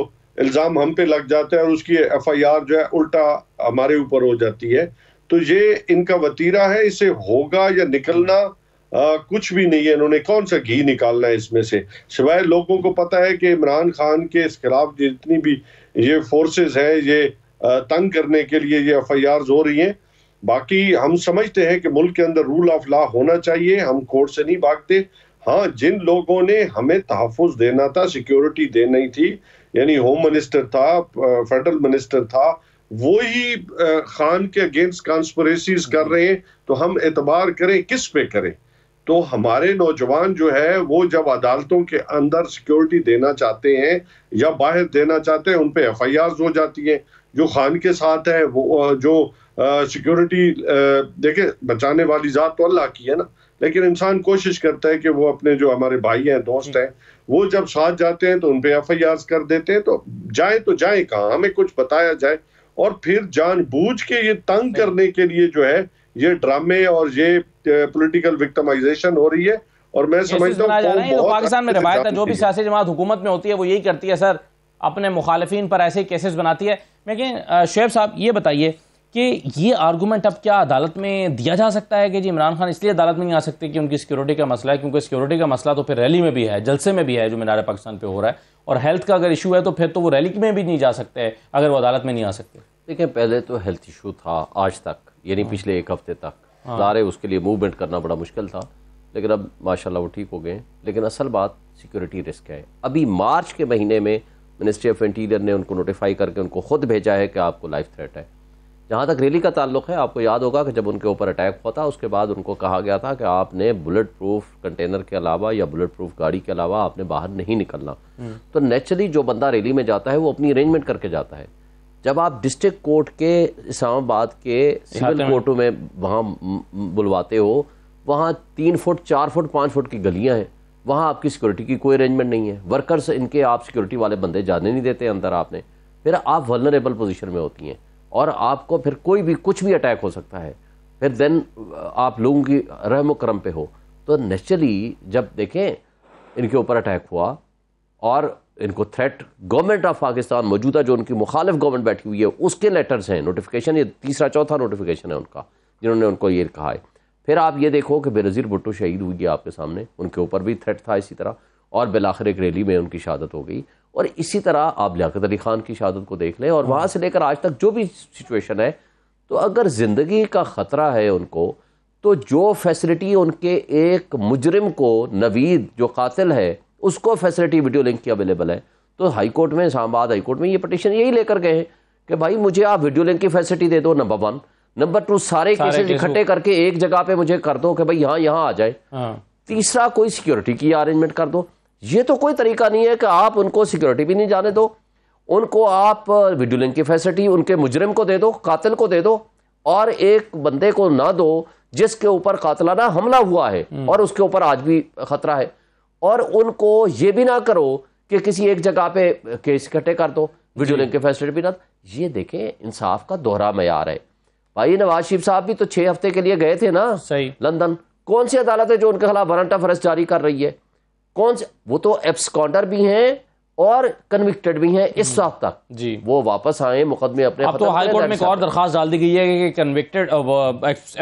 इल्ज़ाम हम पे लग जाते हैं और उसकी एफआईआर जो है उल्टा हमारे ऊपर हो जाती है तो ये इनका वतीरा है इसे होगा या निकलना आ, कुछ भी नहीं है इन्होंने कौन सा घी निकालना है इसमें से सिवाय लोगों को पता है कि इमरान खान के इस खिलाफ जितनी भी ये फोर्सेस हैं ये तंग करने के लिए ये एफ हो रही हैं बाकी हम समझते हैं कि मुल्क के अंदर रूल ऑफ लॉ होना चाहिए हम कोर्ट से नहीं भागते हाँ जिन लोगों ने हमें तहफ़ देना था सिक्योरिटी देनी थी यानी होम मिनिस्टर था फेडरल मिनिस्टर था वो ही खान के अगेंस्ट कॉन्स्परेसीज कर रहे हैं तो हम एतबार करें किस पे करें तो हमारे नौजवान जो है वो जब अदालतों के अंदर सिक्योरिटी देना चाहते हैं या बाहर देना चाहते हैं उन पर एफ आई हो जाती है जो खान के साथ है वो जो सिक्योरिटी देखे बचाने वाली ज़ात तो अल्लाह की है ना लेकिन इंसान कोशिश करता है कि वो अपने जो हमारे भाई हैं दोस्त हैं वो जब साथ जाते हैं तो उन पर एफ कर देते हैं तो जाए तो जाए कहा हमें कुछ बताया जाए और फिर जानबूझ के ये तंग करने के लिए जो है ये ड्रामे और ये पॉलिटिकल विक्टमाइजेशन हो रही है और मैं समझता हूँ तो पाकिस्तान में रवायत है जो भी सियासी जमात हुकूमत में होती है वो यही करती है सर अपने मुखालफी पर ऐसे केसेस बनाती है लेकिन शेब साहब ये बताइए कि ये आर्गूमेंट अब क्या अदालत में दिया जा सकता है कि जी इमरान खान इसलिए अदालत में नहीं आ सकते कि उनकी सिक्योरिटी का मसला है क्योंकि सिक्योरिटी का मसला तो फिर रैली में भी है जलसे में भी है जो मीनार पाकिस्तान पे हो रहा है और हेल्थ का अगर इशू है तो फिर तो वो रैली में भी नहीं जा सकते अगर वो अदालत में नहीं आ सकते देखिए पहले तो हेल्थ इशू था आज तक यानी हाँ। पिछले एक हफ्ते तक हाँ। सारे उसके लिए मूवमेंट करना बड़ा मुश्किल था लेकिन अब माशाल्लाह वो ठीक हो गए लेकिन असल बात सिक्योरिटी रिस्क है अभी मार्च के महीने में मिनिस्ट्री ऑफ इंटीरियर ने उनको नोटिफाई करके उनको खुद भेजा है कि आपको लाइफ थ्रेट है जहाँ तक रैली का ताल्लुक है आपको याद होगा कि जब उनके ऊपर अटैक हुआ था उसके बाद उनको कहा गया था कि आपने बुलेट प्रूफ कंटेनर के अलावा या बुलेट प्रूफ गाड़ी के अलावा आपने बाहर नहीं निकलना हम्म। तो नेचुरली जो बंदा रैली में जाता है वो अपनी अरेंजमेंट करके जाता है जब आप डिस्ट्रिक्ट कोर्ट के इस्लामाबाद के सिविल कोर्टों में वहाँ बुलवाते हो वहाँ तीन फुट चार फुट पाँच फुट की गलियाँ हैं वहाँ आपकी सिक्योरिटी की कोई अरेंजमेंट नहीं है वर्कर्स इनके आप सिक्योरिटी वाले बंदे जाने नहीं देते अंदर आपने फिर आप वलनरेबल पोजिशन में होती हैं और आपको फिर कोई भी कुछ भी अटैक हो सकता है फिर देन आप लोगों की रहम करम पे हो तो नेचुरली जब देखें इनके ऊपर अटैक हुआ और इनको थ्रेट गवर्नमेंट ऑफ पाकिस्तान मौजूदा जो उनकी मुखालिफ गवर्नमेंट बैठी हुई है उसके लेटर्स हैं नोटिफिकेशन ये तीसरा चौथा नोटिफिकेशन है उनका जिन्होंने उनको ये कहा है फिर आप ये देखो कि बेनज़ीर भुट्टो शहीद हुई है आपके सामने उनके ऊपर भी थ्रेट था इसी तरह और बिलाखिर एक रैली में उनकी शहादत हो गई और इसी तरह आप लियात अली ख़ान की शहादत को देख लें और वहाँ से लेकर आज तक जो भी सिचुएशन है तो अगर ज़िंदगी का ख़तरा है उनको तो जो फैसिलिटी उनके एक मुजरिम को नवीद जो कातिल है उसको फैसिलिटी वीडियो लिंक की अवेलेबल है तो हाई कोर्ट में इस्लामाबाद हाई कोर्ट में ये पटिशन यही लेकर गए हैं कि भाई मुझे आप वीडियो लिंक की फैसिलिटी दे दो नंबर वन नंबर टू सारे, सारे इकट्ठे करके एक जगह पे मुझे कर दो कि भाई यहाँ यहाँ आ जाए हाँ। तीसरा कोई सिक्योरिटी की अरेंजमेंट कर दो ये तो कोई तरीका नहीं है कि आप उनको सिक्योरिटी भी नहीं जाने दो उनको आप वीडियो लिंक की फैसिलिटी उनके मुजरिम को दे दो कातिल को दे दो और एक बंदे को ना दो जिसके ऊपर कातलाना हमला हुआ है हम्म। और उसके ऊपर आज भी खतरा है और उनको ये भी ना करो कि किसी एक जगह पे केस इकट्ठे कर दो वीडियो लिंक की फैसिलिटी भी ना ये देखें इंसाफ का दोहरा मैार है भाई नवाज शरीफ साहब भी तो छह हफ्ते के लिए गए थे ना सही लंदन कौन सी अदालत है जो उनके खिलाफ वारंट ऑफ अरेस्ट जारी कर रही है कौन से वो तो एब्सकॉन्डर भी हैं और कन्विक्टेड भी हैं इस हम्म। साल तक जी वो वापस आए मुकदमे अपने अब तो हाई कोर्ट में एक और दरखास्त डाल दी गई है कि कन्विक्टेड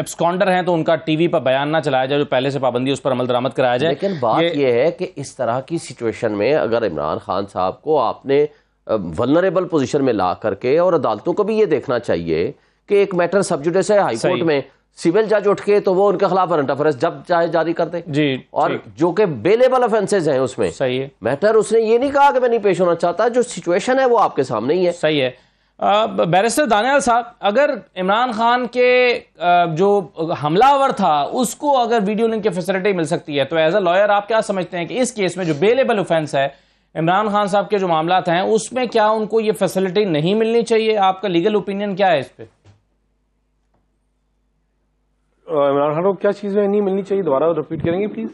एब्सकॉन्डर हैं तो उनका टीवी पर बयान ना चलाया जाए जो पहले से पाबंदी उस पर अमल दरामद कराया जाए लेकिन बात ये, है कि इस तरह की सिचुएशन में अगर इमरान खान साहब को आपने वनरेबल पोजिशन में ला करके और अदालतों को भी ये देखना चाहिए कि एक मैटर सब्जुडे से हाईकोर्ट में सिविल जज उठ के तो वो उनके खिलाफ वारंट अरेस्ट जब चाहे जारी कर दे जी और जो कि बेलेबल ऑफेंसेज हैं उसमें सही है मैटर उसने ये नहीं कहा कि मैं नहीं पेश होना चाहता जो सिचुएशन है वो आपके सामने ही है सही है बैरिस्टर दानियाल साहब अगर इमरान खान के जो हमलावर था उसको अगर वीडियो लिंक की फैसिलिटी मिल सकती है तो एज अ लॉयर आप क्या समझते हैं कि इस केस में जो बेलेबल ऑफेंस है इमरान खान साहब के जो मामला हैं उसमें क्या उनको ये फैसिलिटी नहीं मिलनी चाहिए आपका लीगल ओपिनियन क्या है इस पर इमरान खान को क्या चीज में नहीं मिलनी चाहिए दोबारा रिपीट करेंगे प्लीज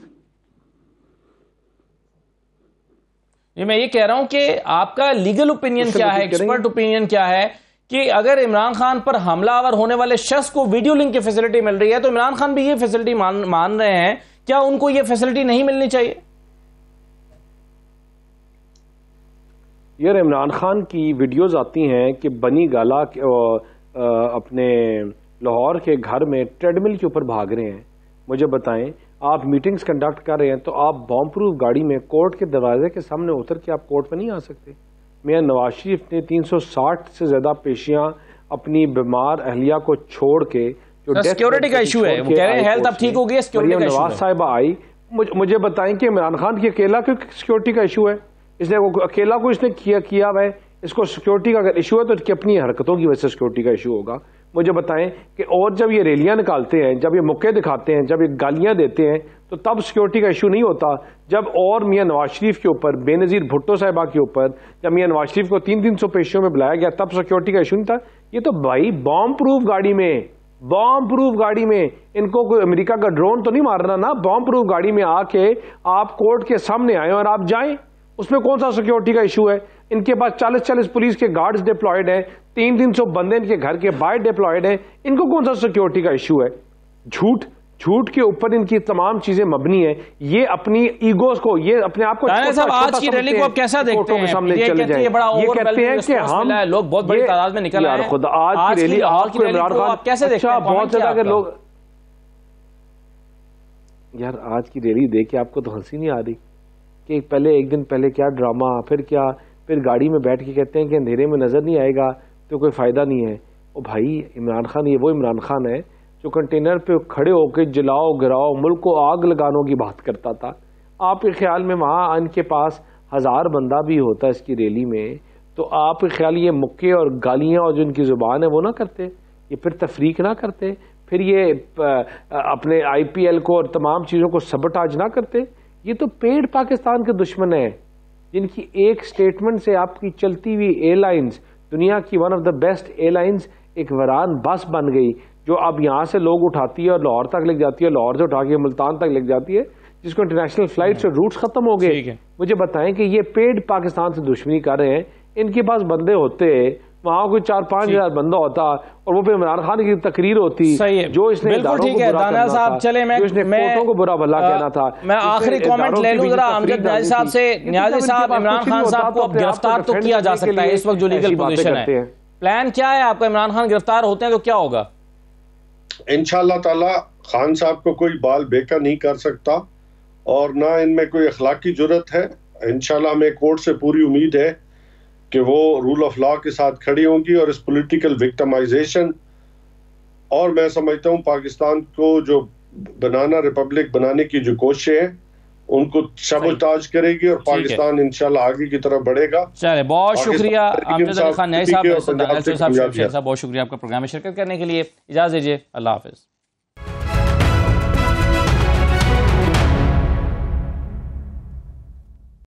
ये मैं ये कह रहा हूं कि आपका लीगल ओपिनियन क्या है एक्सपर्ट ओपिनियन क्या है कि अगर इमरान खान पर हमलावर होने वाले शख्स को वीडियो लिंक की फैसिलिटी मिल रही है तो इमरान खान भी ये फैसिलिटी मान मान रहे हैं क्या उनको ये फैसिलिटी नहीं मिलनी चाहिए यार इमरान खान की वीडियोज आती हैं कि बनी गाला अपने लाहौर के घर में ट्रेडमिल के ऊपर भाग रहे हैं मुझे बताएं आप मीटिंग्स कंडक्ट कर रहे हैं तो आप बॉम्ब प्रूफ गाड़ी में कोर्ट के दरवाजे के सामने उतर के आप कोर्ट में नहीं आ सकते मियाँ नवाज शरीफ ने 360 से ज़्यादा पेशियाँ अपनी बीमार अहलिया को छोड़ के जो सिक्योरिटी का इशू है कह रहे हैं हेल्थ ठीक होगी सिक्योरिटी का नवाज साहिबा आई मुझे बताएं कि इमरान खान की अकेला क्यों सिक्योरिटी का इशू है इसने वो अकेला को इसने किया किया है इसको सिक्योरिटी का अगर इशू है तो इसकी अपनी हरकतों की वजह से सिक्योरिटी का इशू होगा मुझे बताएं कि और जब ये रैलियाँ निकालते हैं जब ये मुक्के दिखाते हैं जब ये गालियाँ देते हैं तो तब सिक्योरिटी का इशू नहीं होता जब और मियाँ नवाज शरीफ के ऊपर बेनज़ीर भुट्टो साहिबा के ऊपर जब मियाँ नवाज शरीफ को तीन तीन सौ पेशियों में बुलाया गया तब सिक्योरिटी का इशू नहीं था ये तो भाई बॉम्ब प्रूफ गाड़ी में बॉम्ब प्रूफ गाड़ी में इनको कोई अमेरिका का ड्रोन तो नहीं मारना ना बॉम्ब प्रूफ गाड़ी में आके आप कोर्ट के सामने आए और आप जाएं उसमें कौन सा सिक्योरिटी का इशू है इनके पास चालीस चालीस पुलिस के गार्ड्स डिप्लॉयड हैं तीन तीन सौ बंदे इनके घर के बाहर डिप्लॉयड हैं इनको कौन सा सिक्योरिटी का इश्यू है झूठ झूठ के ऊपर इनकी तमाम चीजें मबनी है ये अपनी ईगोस को ये अपने आप को आज की रैली को कैसा देखते हैं सामने चले जाए बड़ा ये कहते हैं कि हम लोग बहुत बड़ी तादाद में निकल आए खुद आज की रैली आपको इमरान खान कैसे अच्छा, देखते हैं बहुत ज्यादा अगर लोग यार आज की रैली देख के आपको तो हंसी नहीं आ रही कि पहले एक दिन पहले क्या ड्रामा फिर क्या फिर गाड़ी में बैठ के कहते हैं कि अंधेरे में नज़र नहीं आएगा तो कोई फ़ायदा नहीं है ओ भाई इमरान खान ये वो इमरान खान है जो कंटेनर पे खड़े होकर जलाओ गिराओ मुल्क को आग लगाने की बात करता था आपके ख्याल में वहाँ इनके के पास हज़ार बंदा भी होता इसकी रैली में तो आपके ख्याल ये मुक्के और गालियाँ और जो इनकी ज़ुबान है वो ना करते ये फिर तफरीक ना करते फिर ये अपने आई पी एल को और तमाम चीज़ों को सबटाज ना करते ये तो पेड़ पाकिस्तान के दुश्मन है जिनकी एक स्टेटमेंट से आपकी चलती हुई एयरलाइंस दुनिया की one of the best airlines एक वरान बस बन गई जो अब यहाँ से लोग उठाती है और लाहौर तक ले जाती है लाहौर से उठा के मुल्तान तक लग जाती है जिसको इंटरनेशनल फ्लाइट और रूट्स खत्म हो गए मुझे बताएं कि ये पेड पाकिस्तान से दुश्मनी कर रहे हैं इनके पास बंदे होते वहाँ कोई चार पाँच हजार बंदा होता और वो फिर इमरान खान की तकरीर होती सही है जो इसने बिल्कुल ठीक है दाना साहब चले मैं जो इसने मैं, को बुरा भला कहना था मैं आखिरी कमेंट ले लूँ जरा अमजद न्याजी साहब से तो न्याजी साहब इमरान खान साहब को तो गिरफ्तार तो किया जा सकता है इस वक्त जो लीगल पोजिशन है प्लान क्या है आपका इमरान खान गिरफ्तार होते हैं तो क्या होगा इनशाला ताला खान साहब को कोई बाल बेका नहीं कर सकता और ना इनमें कोई अखलाकी जरूरत है इनशाला हमें कोर्ट से पूरी उम्मीद है कि वो रूल ऑफ लॉ के साथ खड़ी होंगी और इस पॉलिटिकल विक्टमाइजेशन और मैं समझता हूँ पाकिस्तान को जो बनाना रिपब्लिक बनाने की जो कोशिशें हैं उनको शबोताज करेगी और पाकिस्तान इंशाल्लाह आगे की तरफ बढ़ेगा चले बहुत शुक्रिया बहुत शुक्रिया आपका प्रोग्राम में शिरकत करने के लिए इजाज़त दीजिए अल्लाह हाफिज़